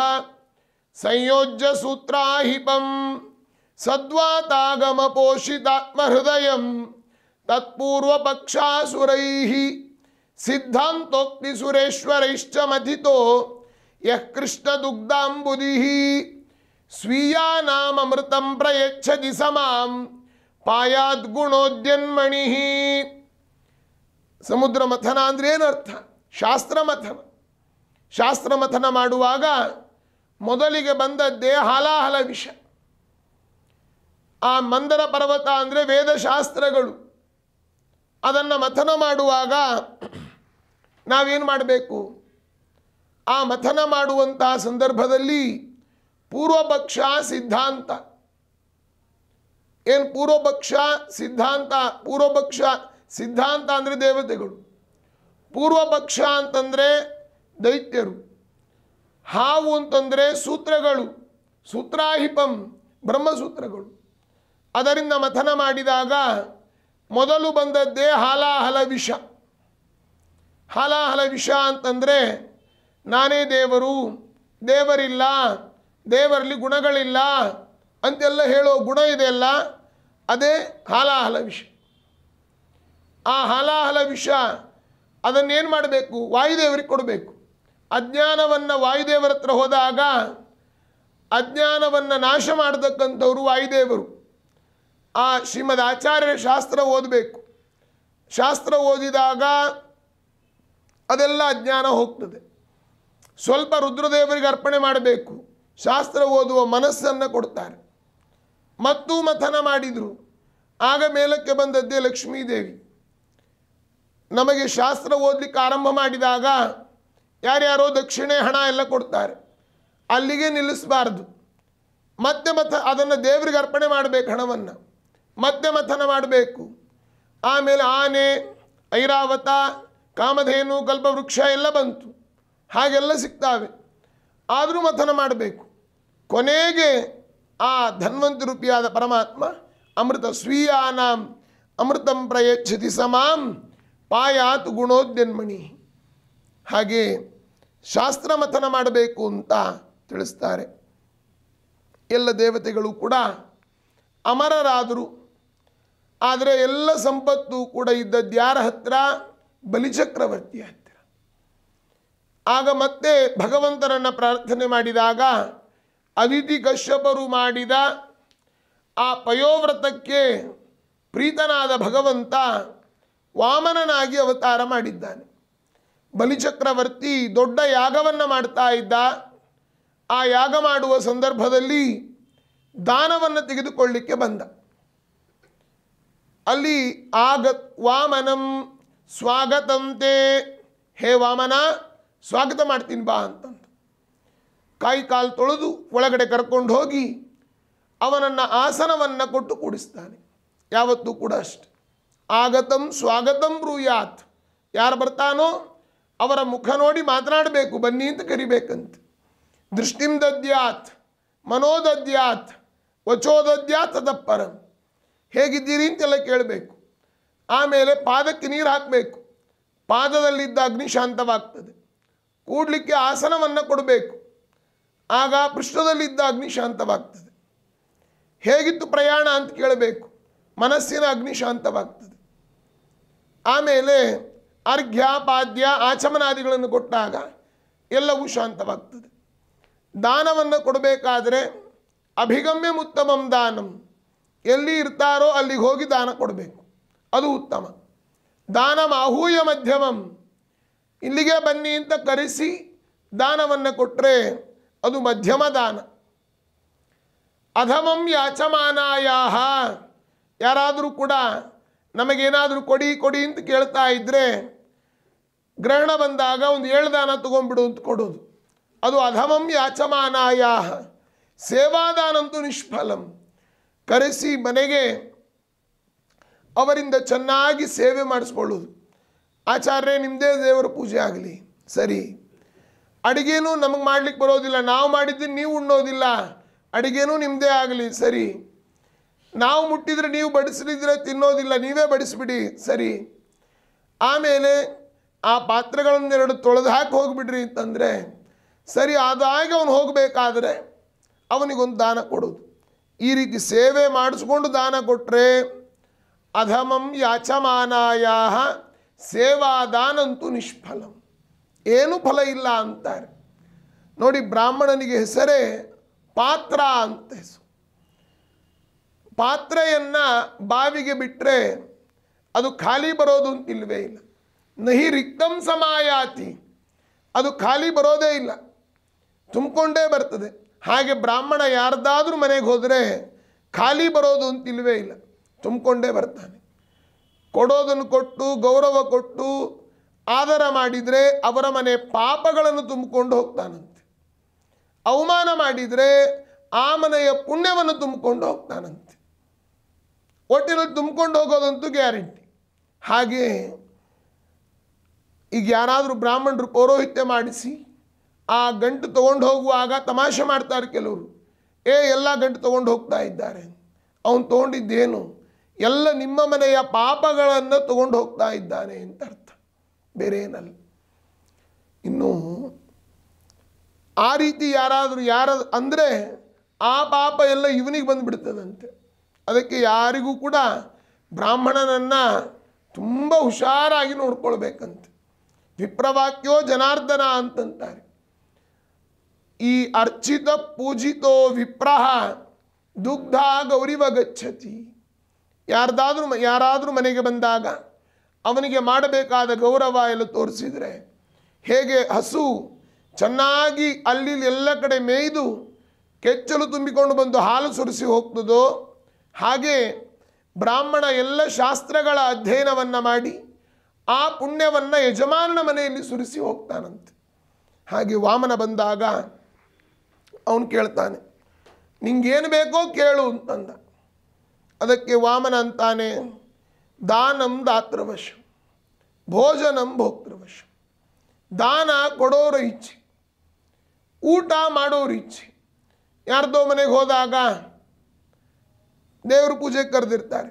ಸಂಯೋಜ್ಯ ಸೂತ್ರಾಹಿಪಂ ಸದ್ವಾತಾಗಮ ಹೃದಯ ತತ್ಪೂರ್ವ ಪಕ್ಷಾಸುರೈ ಸಿದ್ಧಾಂತೋಕ್ತಿ ಸುರೇಶ್ವರೈಶ್ಚ ಮಥಿತೋ ಯಃ ದುಗ್ಧಾಂಬುದಿ ಸ್ವೀಯಾನಾಮೃತಂ ಪ್ರಯಚ್ಛತಿ ಸಮಾಂ ಪಾಯಾದ್ ಗುಣೋದ್ಯನ್ಮಣಿ ಸಮುದ್ರ ಮಥನ ಅಂದರೆ ಏನರ್ಥ ಶಾಸ್ತ್ರ ಮಥನ ಶಾಸ್ತ್ರ ಮಥನ ಮಾಡುವಾಗ ಮೊದಲಿಗೆ ಬಂದದ್ದೇ ಹಾಲಾಹಲ ವಿಷ ಆ ಮಂದರ ಪರ್ವತ ಅಂದರೆ ವೇದಶಾಸ್ತ್ರಗಳು ಅದನ್ನು ಮಥನ ಮಾಡುವಾಗ ನಾವೇನು ಮಾಡಬೇಕು ಆ ಮಥನ ಮಾಡುವಂತಹ ಸಂದರ್ಭದಲ್ಲಿ ಪೂರ್ವಪಕ್ಷ ಸಿದ್ಧಾಂತ ಏನು ಪೂರ್ವಪಕ್ಷ ಸಿದ್ಧಾಂತ ಪೂರ್ವಪಕ್ಷ ಸಿದ್ಧಾಂತ ಅಂದರೆ ದೇವತೆಗಳು ಪೂರ್ವಪಕ್ಷ ಅಂತಂದರೆ ದೈತ್ಯರು ಹಾವು ಅಂತಂದರೆ ಸೂತ್ರಗಳು ಸೂತ್ರಾಹಿಪಂ ಬ್ರಹ್ಮಸೂತ್ರಗಳು ಅದರಿಂದ ಮಥನ ಮಾಡಿದಾಗ ಮೊದಲು ಬಂದದ್ದೇ ಹಾಲಾಹಲ ವಿಷ ಹಾಲಾಹಲ ವಿಷ ಅಂತಂದರೆ ನಾನೇ ದೇವರು ದೇವರಿಲ್ಲ ದೇವರಲ್ಲಿ ಗುಣಗಳಿಲ್ಲ ಅಂತೆಲ್ಲ ಹೇಳೋ ಗುಣ ಇದೆ ಅಲ್ಲ ಅದೇ ಹಾಲಾಹಲ ವಿಷ ಆ ಹಾಲಾಹಲ ವಿಷ ಅದನ್ನೇನು ಮಾಡಬೇಕು ವಾಯುದೇವರಿಗೆ ಕೊಡಬೇಕು ಅಜ್ಞಾನವನ್ನು ವಾಯುದೇವರ ಹತ್ರ ಹೋದಾಗ ಅಜ್ಞಾನವನ್ನು ನಾಶ ಮಾಡತಕ್ಕಂಥವ್ರು ವಾಯುದೇವರು ಆ ಶ್ರೀಮದ್ ಆಚಾರ್ಯರ ಶಾಸ್ತ್ರ ಓದಬೇಕು ಶಾಸ್ತ್ರ ಓದಿದಾಗ ಅದೆಲ್ಲ ಅಜ್ಞಾನ ಹೋಗ್ತದೆ ಸ್ವಲ್ಪ ರುದ್ರದೇವರಿಗೆ ಅರ್ಪಣೆ ಮಾಡಬೇಕು ಶಾಸ್ತ್ರ ಓದುವ ಮನಸ್ಸನ್ನು ಕೊಡ್ತಾರೆ ಮತ್ತು ಮಥನ ಮಾಡಿದರು ಆಗ ಮೇಲಕ್ಕೆ ಬಂದದ್ದೇ ಲಕ್ಷ್ಮೀದೇವಿ ನಮಗೆ ಶಾಸ್ತ್ರ ಓದಲಿಕ್ಕೆ ಆರಂಭ ಮಾಡಿದಾಗ ಯಾರ್ಯಾರೋ ದಕ್ಷಿಣೆ ಹಣ ಎಲ್ಲ ಕೊಡ್ತಾರೆ ಅಲ್ಲಿಗೆ ನಿಲ್ಲಿಸಬಾರ್ದು ಮತ್ತೆ ಮಥ ಅದನ್ನು ದೇವರಿಗೆ ಅರ್ಪಣೆ ಮಾಡಬೇಕು ಹಣವನ್ನು ಮತ್ತೆ ಮಥನ ಮಾಡಬೇಕು ಆಮೇಲೆ ಆನೆ ಐರಾವತ ಕಾಮಧೇನು ಕಲ್ಪವೃಕ್ಷ ಎಲ್ಲ ಬಂತು ಹಾಗೆಲ್ಲ ಸಿಗ್ತಾವೆ ಆದರೂ ಮಥನ ಮಾಡಬೇಕು ಕೊನೆಗೆ ಆ ಧನ್ವಂತರೂಪಿಯಾದ ಪರಮಾತ್ಮ ಅಮೃತ ಸ್ವೀಯಾನಾಂ ಅಮೃತಂ ಪ್ರಯಚ್ಛತಿ ಸಮಾಂ ಪಾಯಾತ್ ಗುಣೋದ್ಯನ್ಮಣಿ ಹಾಗೆ ಶಾಸ್ತ್ರ ಮಥನ ಮಾಡಬೇಕು ಅಂತ ತಿಳಿಸ್ತಾರೆ ಎಲ್ಲ ದೇವತೆಗಳು ಕೂಡ ಅಮರರಾದರು ಆದರೆ ಎಲ್ಲ ಸಂಪತ್ತು ಕೂಡ ಇದ್ದದ್ದು ಯಾರ ಹತ್ರ ಬಲಿಚಕ್ರವರ್ತಿ ಆಗ ಮತ್ತೆ ಭಗವಂತರನ್ನು ಪ್ರಾರ್ಥನೆ ಮಾಡಿದಾಗ ಅದಿತಿ ಕಶ್ಯಪರು ಮಾಡಿದ ಆ ಪಯೋವ್ರತಕ್ಕೆ ಪ್ರೀತನಾದ ಭಗವಂತ ವಾಮನನಾಗಿ ಅವತಾರ ಮಾಡಿದ್ದಾನೆ ಬಲಿಚಕ್ರವರ್ತಿ ದೊಡ್ಡ ಯಾಗವನ್ನು ಮಾಡ್ತಾ ಇದ್ದ ಆ ಯಾಗ ಮಾಡುವ ಸಂದರ್ಭದಲ್ಲಿ ದಾನವನ್ನು ತೆಗೆದುಕೊಳ್ಳಿಕ್ಕೆ ಬಂದ ಅಲ್ಲಿ ಆಗ ವಾಮನಂ ಸ್ವಾಗತಂತೆ ಹೇ ವಾಮನ ಸ್ವಾಗತ ಮಾಡ್ತೀನಿ ಬಾ ಅಂತಂದು ಕಾಯಿ ಕಾಲು ತೊಳೆದು ಒಳಗಡೆ ಕರ್ಕೊಂಡು ಹೋಗಿ ಅವನನ್ನು ಆಸನವನ್ನು ಕೊಟ್ಟು ಕೂಡಿಸ್ತಾನೆ ಯಾವತ್ತೂ ಕೂಡ ಅಷ್ಟೆ ಆಗತಂ ಸ್ವಾಗತಂ ಬ್ರೂಯಾತ್ ಯಾರು ಬರ್ತಾನೋ ಅವರ ಮುಖ ನೋಡಿ ಮಾತನಾಡಬೇಕು ಬನ್ನಿ ಅಂತ ಕರಿಬೇಕಂತೆ ದೃಷ್ಟಿಂ ದದ್ಯಾತ್ ಮನೋದದ್ಯಾತ್ ವಚೋದದ್ಯಾತ್ ಅದಪ್ಪರ ಹೇಗಿದ್ದೀರಿ ಅಂತೆಲ್ಲ ಕೇಳಬೇಕು ಆಮೇಲೆ ಪಾದಕ್ಕೆ ನೀರು ಹಾಕಬೇಕು ಪಾದದಲ್ಲಿದ್ದ ಅಗ್ನಿ ಶಾಂತವಾಗ್ತದೆ ಕೂಡಲಿಕ್ಕೆ ಆಸನವನ್ನು ಕೊಡಬೇಕು ಆಗ ಪೃಷ್ಠದಲ್ಲಿದ್ದ ಅಗ್ನಿ ಶಾಂತವಾಗ್ತದೆ ಹೇಗಿತ್ತು ಪ್ರಯಾಣ ಅಂತ ಕೇಳಬೇಕು ಮನಸ್ಸಿನ ಅಗ್ನಿ ಶಾಂತವಾಗ್ತದೆ ಆಮೇಲೆ ಅರ್ಘ್ಯ ಪಾದ್ಯ ಆಚಮನಾದಿಗಳನ್ನು ಕೊಟ್ಟಾಗ ಎಲ್ಲವೂ ಶಾಂತವಾಗ್ತದೆ ದಾನವನ್ನು ಕೊಡಬೇಕಾದರೆ ಅಭಿಗಮ್ಯ ಉತ್ತಮಂ ದಾನಂ ಎಲ್ಲಿ ಇರ್ತಾರೋ ಅಲ್ಲಿಗೆ ಹೋಗಿ ದಾನ ಕೊಡಬೇಕು ಅದು ಉತ್ತಮ ದಾನ ಆಹೂಯ ಮಧ್ಯಮಂ ಇಲ್ಲಿಗೆ ಬನ್ನಿ ಅಂತ ಕರೆಸಿ ದಾನವನ್ನು ಕೊಟ್ಟರೆ ಅದು ಮಧ್ಯಮ ದಾನ ಅಧಮಂ ಯಾಚಮಾನಾಯಾಹ ಯಾರಾದರೂ ಕೂಡ ನಮಗೇನಾದರೂ ಕೊಡಿ ಕೊಡಿ ಅಂತ ಕೇಳ್ತಾ ಇದ್ದರೆ ಗ್ರಹಣ ಬಂದಾಗ ಒಂದು ಏಳು ದಾನ ತೊಗೊಂಡ್ಬಿಡು ಅಂತ ಕೊಡೋದು ಅದು ಅಧಮಂ ಯಾಚಮಾನಾಯಾಹ ಸೇವಾದಾನಂತೂ ನಿಷ್ಫಲಂ ಕರೆಸಿ ಮನೆಗೆ ಅವರಿಂದ ಚೆನ್ನಾಗಿ ಸೇವೆ ಮಾಡಿಸ್ಕೊಳ್ಳೋದು ಆಚಾರ್ಯ ನಿಮ್ಮದೇ ದೇವರ ಪೂಜೆ ಆಗಲಿ ಸರಿ ಅಡುಗೆನೂ ನಮಗೆ ಮಾಡ್ಲಿಕ್ಕೆ ಬರೋದಿಲ್ಲ ನಾವು ಮಾಡಿದ್ದೀನಿ ನೀವು ಉಣ್ಣೋದಿಲ್ಲ ಅಡುಗೆನೂ ನಿಮ್ಮದೇ ಆಗಲಿ ಸರಿ ನಾವು ಮುಟ್ಟಿದರೆ ನೀವು ಬಡಿಸಿದ್ರೆ ತಿನ್ನೋದಿಲ್ಲ ನೀವೇ ಬಡಿಸಿಬಿಡಿ ಸರಿ ಆಮೇಲೆ ಆ ಪಾತ್ರೆಗಳನ್ನೆರಡು ತೊಳೆದು ಹಾಕಿ ಹೋಗಿಬಿಡ್ರಿ ಅಂತಂದರೆ ಸರಿ ಅದಾಗಿ ಅವನು ಹೋಗಬೇಕಾದ್ರೆ ಅವನಿಗೊಂದು ದಾನ ಕೊಡೋದು ಈ ರೀತಿ ಸೇವೆ ಮಾಡಿಸ್ಕೊಂಡು ದಾನ ಕೊಟ್ಟರೆ ಅಧಮಂ ಯಾಚಮಾನಾಯ ಸೇವಾದಾನಂತೂ ನಿಷ್ಫಲಂ ಏನು ಫಲ ಇಲ್ಲ ಅಂತಾರೆ ನೋಡಿ ಬ್ರಾಹ್ಮಣನಿಗೆ ಹೆಸರೇ ಪಾತ್ರ ಅಂತ ಹೆಸರು ಪಾತ್ರೆಯನ್ನು ಬಾವಿಗೆ ಬಿಟ್ಟರೆ ಅದು ಖಾಲಿ ಬರೋದು ಅಂತ ಇಲ್ಲವೇ ಇಲ್ಲ ನಹಿ ರಿಕ್ತಂ ಸಮಾಯಾತಿ ಅದು ಖಾಲಿ ಬರೋದೇ ಇಲ್ಲ ತುಂಬಿಕೊಂಡೇ ಬರ್ತದೆ ಹಾಗೆ ಬ್ರಾಹ್ಮಣ ಯಾರ್ದಾದ್ರೂ ಮನೆಗೆ ಹೋದರೆ ಖಾಲಿ ಬರೋದು ಅಂತ ಇಲ್ಲವೇ ಇಲ್ಲ ತುಂಬಿಕೊಂಡೇ ಬರ್ತಾನೆ ಕೊಡೋದನ್ನು ಕೊಟ್ಟು ಗೌರವ ಕೊಟ್ಟು ಆದರ ಮಾಡಿದರೆ ಅವರ ಮನೆ ಪಾಪಗಳನ್ನು ತುಂಬಿಕೊಂಡು ಹೋಗ್ತಾನಂತೆ ಅವಮಾನ ಮಾಡಿದರೆ ಆ ಮನೆಯ ಪುಣ್ಯವನ್ನು ತುಂಬಿಕೊಂಡು ಹೋಗ್ತಾನಂತೆ ಒಟ್ಟಿನಲ್ಲಿ ತುಂಬಿಕೊಂಡು ಹೋಗೋದಂತೂ ಗ್ಯಾರಂಟಿ ಹಾಗೆ ಈಗ ಯಾರಾದರೂ ಬ್ರಾಹ್ಮಣರು ಪೌರೋಹಿತ್ಯ ಮಾಡಿಸಿ ಆ ಗಂಟು ತೊಗೊಂಡು ಹೋಗುವಾಗ ತಮಾಷೆ ಮಾಡ್ತಾರೆ ಕೆಲವರು ಏ ಎಲ್ಲ ಗಂಟು ತೊಗೊಂಡು ಹೋಗ್ತಾ ಇದ್ದಾರೆ ಅವನು ತೊಗೊಂಡಿದ್ದೇನು ಎಲ್ಲ ನಿಮ್ಮ ಮನೆಯ ಪಾಪಗಳನ್ನು ತಗೊಂಡು ಹೋಗ್ತಾ ಇದ್ದಾನೆ ಅಂತ ಅರ್ಥ ಬೇರೆ ಇನ್ನು ಆ ರೀತಿ ಯಾರಾದರೂ ಯಾರ ಅಂದರೆ ಆ ಪಾಪ ಎಲ್ಲ ಇವನಿಗೆ ಬಂದುಬಿಡ್ತದಂತೆ ಅದಕ್ಕೆ ಯಾರಿಗೂ ಕೂಡ ಬ್ರಾಹ್ಮಣನನ್ನು ತುಂಬ ಹುಷಾರಾಗಿ ನೋಡ್ಕೊಳ್ಬೇಕಂತೆ ವಿಪ್ರವಾಕ್ಯೋ ಜನಾರ್ದನ ಅಂತಂತಾರೆ ಈ ಅರ್ಚಿತ ಪೂಜಿತೋ ವಿಪ್ರಹ ದುಗ್ಧ ಗೌರಿವ ಗಚ್ಚತಿ ಯಾರ್ದಾದ್ರೂ ಯಾರಾದರೂ ಮನೆಗೆ ಬಂದಾಗ ಅವನಿಗೆ ಮಾಡಬೇಕಾದ ಗೌರವ ಎಲ್ಲ ತೋರಿಸಿದರೆ ಹೇಗೆ ಹಸು ಚೆನ್ನಾಗಿ ಅಲ್ಲಿ ಎಲ್ಲ ಕಡೆ ಮೇಯ್ದು ಕೆಚ್ಚಲು ತುಂಬಿಕೊಂಡು ಬಂದು ಹಾಲು ಸುರಿಸಿ ಹೋಗ್ತದೋ ಹಾಗೆ ಬ್ರಾಹ್ಮಣ ಎಲ್ಲ ಶಾಸ್ತ್ರಗಳ ಅಧ್ಯಯನವನ್ನು ಮಾಡಿ ಆ ಪುಣ್ಯವನ್ನು ಯಜಮಾನನ ಮನೆಯಲ್ಲಿ ಸುರಿಸಿ ಹೋಗ್ತಾನಂತೆ ಹಾಗೆ ವಾಮನ ಬಂದಾಗ ಅವನು ಕೇಳ್ತಾನೆ ನಿಂಗೇನು ಬೇಕೋ ಕೇಳು ಅಂತಂದ ಅದಕ್ಕೆ ವಾಮನ ಅಂತಾನೆ ದಾನಂ ದಾತೃವಶ ಭೋಜನಂ ಭೋಕ್ತೃವಶ ದಾನ ಕೊಡೋರ ಇಚ್ಛೆ ಊಟ ಮಾಡೋರು ಇಚ್ಛೆ ಯಾರ್ದೋ ಮನೆಗೆ ಹೋದಾಗ ದೇವ್ರ ಪೂಜೆಗೆ ಕರೆದಿರ್ತಾರೆ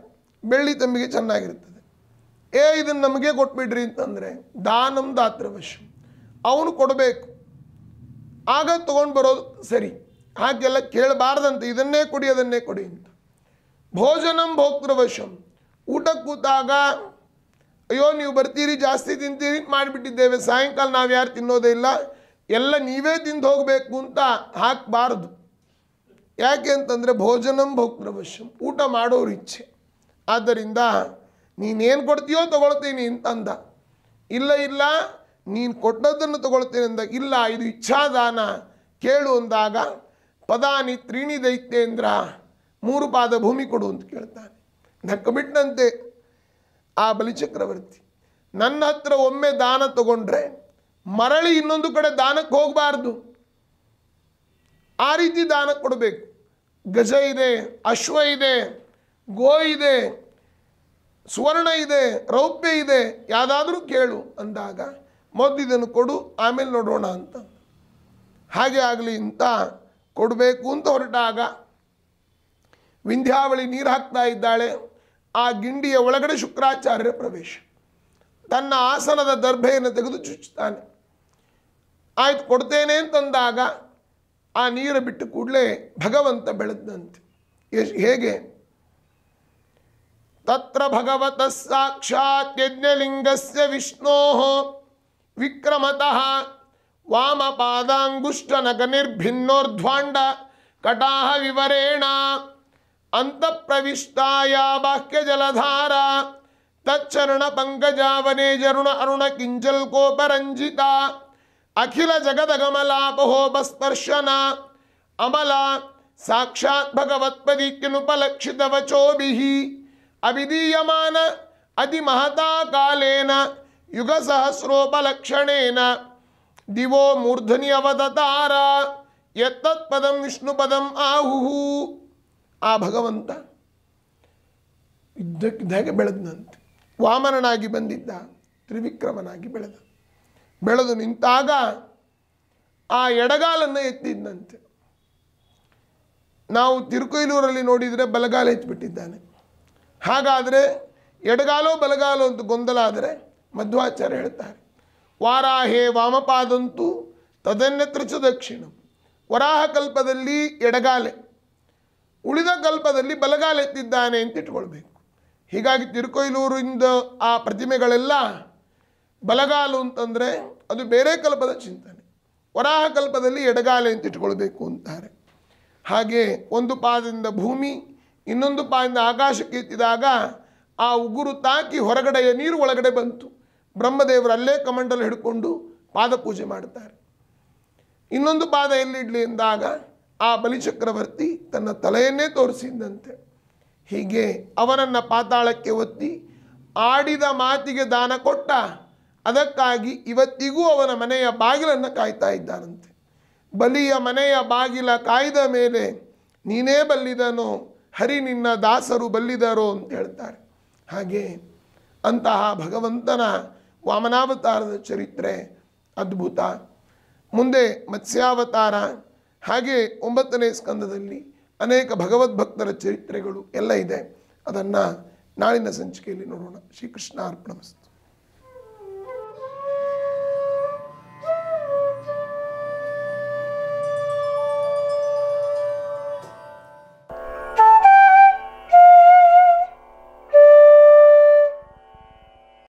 ಬೆಳ್ಳಿ ತಂಬಿಗೆ ಚೆನ್ನಾಗಿರ್ತದೆ ಏ ಇದನ್ನು ನಮಗೆ ಕೊಟ್ಬಿಡ್ರಿ ಅಂತಂದರೆ ದಾನಂ ದಾತೃವಶ ಅವನು ಕೊಡಬೇಕು ಆಗ ತೊಗೊಂಡು ಬರೋದು ಸರಿ ಹಾಗೆಲ್ಲ ಕೇಳಬಾರ್ದಂತೆ ಇದನ್ನೇ ಕೊಡಿ ಅದನ್ನೇ ಕೊಡಿ ಅಂತ ಭೋಜನಂ ಭೋಕ್ತೃವಶಂ ಊಟ ಕೂತಾಗ ಅಯ್ಯೋ ನೀವು ಬರ್ತೀರಿ ಜಾಸ್ತಿ ತಿಂತೀರಿ ಮಾಡಿಬಿಟ್ಟಿದ್ದೇವೆ ಸಾಯಂಕಾಲ ನಾವು ಯಾರು ತಿನ್ನೋದೇ ಇಲ್ಲ ಎಲ್ಲ ನೀವೇ ತಿಂದು ಹೋಗಬೇಕು ಅಂತ ಹಾಕಬಾರ್ದು ಯಾಕೆ ಅಂತಂದರೆ ಭೋಜನಂ ಭೋಕ್ತೃವಶಂ ಊಟ ಮಾಡೋರು ಇಚ್ಛೆ ಆದ್ದರಿಂದ ನೀನೇನು ಕೊಡ್ತೀಯೋ ತೊಗೊಳ್ತೀನಿ ಅಂತಂದ ಇಲ್ಲ ಇಲ್ಲ ನೀನು ಕೊಟ್ಟದ್ದನ್ನು ತೊಗೊಳ್ತೀನಿ ಅಂದ ಇಲ್ಲ ಇದು ಇಚ್ಛಾದಾನ ಕೇಳು ಅಂದಾಗ ಪದಾನಿ ತ್ರೀಣಿ ದೈತ್ಯೇಂದ್ರ ಮೂರು ಪಾದ ಭೂಮಿ ಕೊಡು ಅಂತ ಕೇಳ್ತಾನೆ ಬಿಟ್ಟನಂತೆ ಆ ಬಲಿಚಕ್ರವರ್ತಿ ನನ್ನ ಹತ್ರ ಒಮ್ಮೆ ದಾನ ತಗೊಂಡ್ರೆ ಮರಳಿ ಇನ್ನೊಂದು ಕಡೆ ದಾನಕ್ಕೆ ಹೋಗಬಾರ್ದು ಆ ರೀತಿ ದಾನ ಕೊಡಬೇಕು ಗಜ ಇದೆ ಅಶ್ವ ಇದೆ ಗೋ ಇದೆ ಸುವರ್ಣ ಇದೆ ರೌಪ್ಯ ಇದೆ ಯಾವುದಾದ್ರೂ ಕೇಳು ಅಂದಾಗ ಇದನ್ನು ಕೊಡು ಆಮೇಲೆ ನೋಡೋಣ ಅಂತ ಹಾಗೆ ಆಗಲಿ ಅಂತ ಕೊಡಬೇಕು ಅಂತ ಹೊರಟಾಗ ವಿಂಧ್ಯಾವಳಿ ನೀರು ಹಾಕ್ತಾ ಇದ್ದಾಳೆ ಆ ಗಿಂಡಿಯ ಒಳಗಡೆ ಶುಕ್ರಾಚಾರ್ಯರ ಪ್ರವೇಶ ತನ್ನ ಆಸನದ ದರ್ಭೆಯನ್ನು ತೆಗೆದು ಚುಚ್ಚುತ್ತಾನೆ ಆಯ್ತು ಕೊಡ್ತೇನೆ ಅಂತಂದಾಗ ಆ ನೀರು ಬಿಟ್ಟು ಕೂಡಲೇ ಭಗವಂತ ಬೆಳೆದಂತೆ ಹೇಗೆ ತತ್ರ ಭಗವತಃ ಸಾಕ್ಷಾತ್ ಯಜ್ಞಲಿಂಗ ವಿಷ್ಣೋ ವಿಕ್ರಮತಃ ವಾಮಪಾದಾಂಗುಷ್ಟ ನಗನಿರ್ಭಿನ್ನೋರ್ಧ್ವಾಂಡ ಕಟಾಹ ವಿವರೇಣ अंत प्रविष्टाया बाह्य जलधारा तरण पंकजावने जरुण अरुण किंजल कोपरंजिता अखिल जगद गमलापहोपस्पर्शना अमला साक्षात् वचो भी अभिधीयमान अतिमहता कालेन युगसहस्रोपलक्षणेन दिवो मूर्धनि अवदतारा यत्तत्पदं विष्णुपदम आहुः ಆ ಭಗವಂತ ಇದ್ದಕ್ಕಿದ್ದಾಗೆ ಬೆಳೆದನಂತೆ ವಾಮನನಾಗಿ ಬಂದಿದ್ದ ತ್ರಿವಿಕ್ರಮನಾಗಿ ಬೆಳೆದ ಬೆಳೆದು ನಿಂತಾಗ ಆ ಎಡಗಾಲನ್ನು ಎತ್ತಿದ್ದಂತೆ ನಾವು ತಿರುಕೊಯ್ಲೂರಲ್ಲಿ ನೋಡಿದರೆ ಬಲಗಾಲ ಎತ್ತಿಬಿಟ್ಟಿದ್ದಾನೆ ಹಾಗಾದರೆ ಎಡಗಾಲೋ ಬಲಗಾಲೋ ಅಂತ ಗೊಂದಲ ಆದರೆ ಮಧ್ವಾಚಾರ್ಯ ಹೇಳ್ತಾರೆ ವಾರಾಹೇ ವಾಮಪಾದಂತೂ ತದನ್ನೆತ್ರಿಸು ದಕ್ಷಿಣ ವರಾಹ ಎಡಗಾಲೆ ಉಳಿದ ಕಲ್ಪದಲ್ಲಿ ಬಲಗಾಲ ಎತ್ತಿದ್ದಾನೆ ಅಂತ ಇಟ್ಕೊಳ್ಬೇಕು ಹೀಗಾಗಿ ತಿರುಕೊಯ್ಲೂರಿಂದ ಆ ಪ್ರತಿಮೆಗಳೆಲ್ಲ ಬಲಗಾಲು ಅಂತಂದರೆ ಅದು ಬೇರೆ ಕಲ್ಪದ ಚಿಂತನೆ ವರಾಹ ಕಲ್ಪದಲ್ಲಿ ಎಡಗಾಲ ಅಂತ ಇಟ್ಕೊಳ್ಬೇಕು ಅಂತಾರೆ ಹಾಗೆ ಒಂದು ಪಾದದಿಂದ ಭೂಮಿ ಇನ್ನೊಂದು ಪಾದದಿಂದ ಆಕಾಶಕ್ಕೆ ಎತ್ತಿದಾಗ ಆ ಉಗುರು ತಾಕಿ ಹೊರಗಡೆಯ ನೀರು ಒಳಗಡೆ ಬಂತು ಬ್ರಹ್ಮದೇವರು ಅಲ್ಲೇ ಕಮಂಡಲು ಹಿಡ್ಕೊಂಡು ಪಾದ ಪೂಜೆ ಮಾಡುತ್ತಾರೆ ಇನ್ನೊಂದು ಪಾದ ಎಲ್ಲಿಡಲಿ ಎಂದಾಗ ಆ ಬಲಿಚಕ್ರವರ್ತಿ ತನ್ನ ತಲೆಯನ್ನೇ ತೋರಿಸಿದ್ದಂತೆ ಹೀಗೆ ಅವನನ್ನು ಪಾತಾಳಕ್ಕೆ ಒತ್ತಿ ಆಡಿದ ಮಾತಿಗೆ ದಾನ ಕೊಟ್ಟ ಅದಕ್ಕಾಗಿ ಇವತ್ತಿಗೂ ಅವನ ಮನೆಯ ಬಾಗಿಲನ್ನು ಕಾಯ್ತಾ ಇದ್ದಾನಂತೆ ಬಲಿಯ ಮನೆಯ ಬಾಗಿಲ ಕಾಯ್ದ ಮೇಲೆ ನೀನೇ ಬಲ್ಲಿದನೋ ಹರಿ ನಿನ್ನ ದಾಸರು ಬಲ್ಲಿದರೋ ಅಂತ ಹೇಳ್ತಾರೆ ಹಾಗೆ ಅಂತಹ ಭಗವಂತನ ವಾಮನಾವತಾರದ ಚರಿತ್ರೆ ಅದ್ಭುತ ಮುಂದೆ ಮತ್ಸ್ಯಾವತಾರ ಹಾಗೆ ಒಂಬತ್ತನೇ ಸ್ಕಂದದಲ್ಲಿ ಅನೇಕ ಭಗವದ್ಭಕ್ತರ ಚರಿತ್ರೆಗಳು ಎಲ್ಲ ಇದೆ ಅದನ್ನು ನಾಳಿನ ಸಂಚಿಕೆಯಲ್ಲಿ ನೋಡೋಣ ಶ್ರೀಕೃಷ್ಣ ಅರ್ಪಣಮಸ್ತು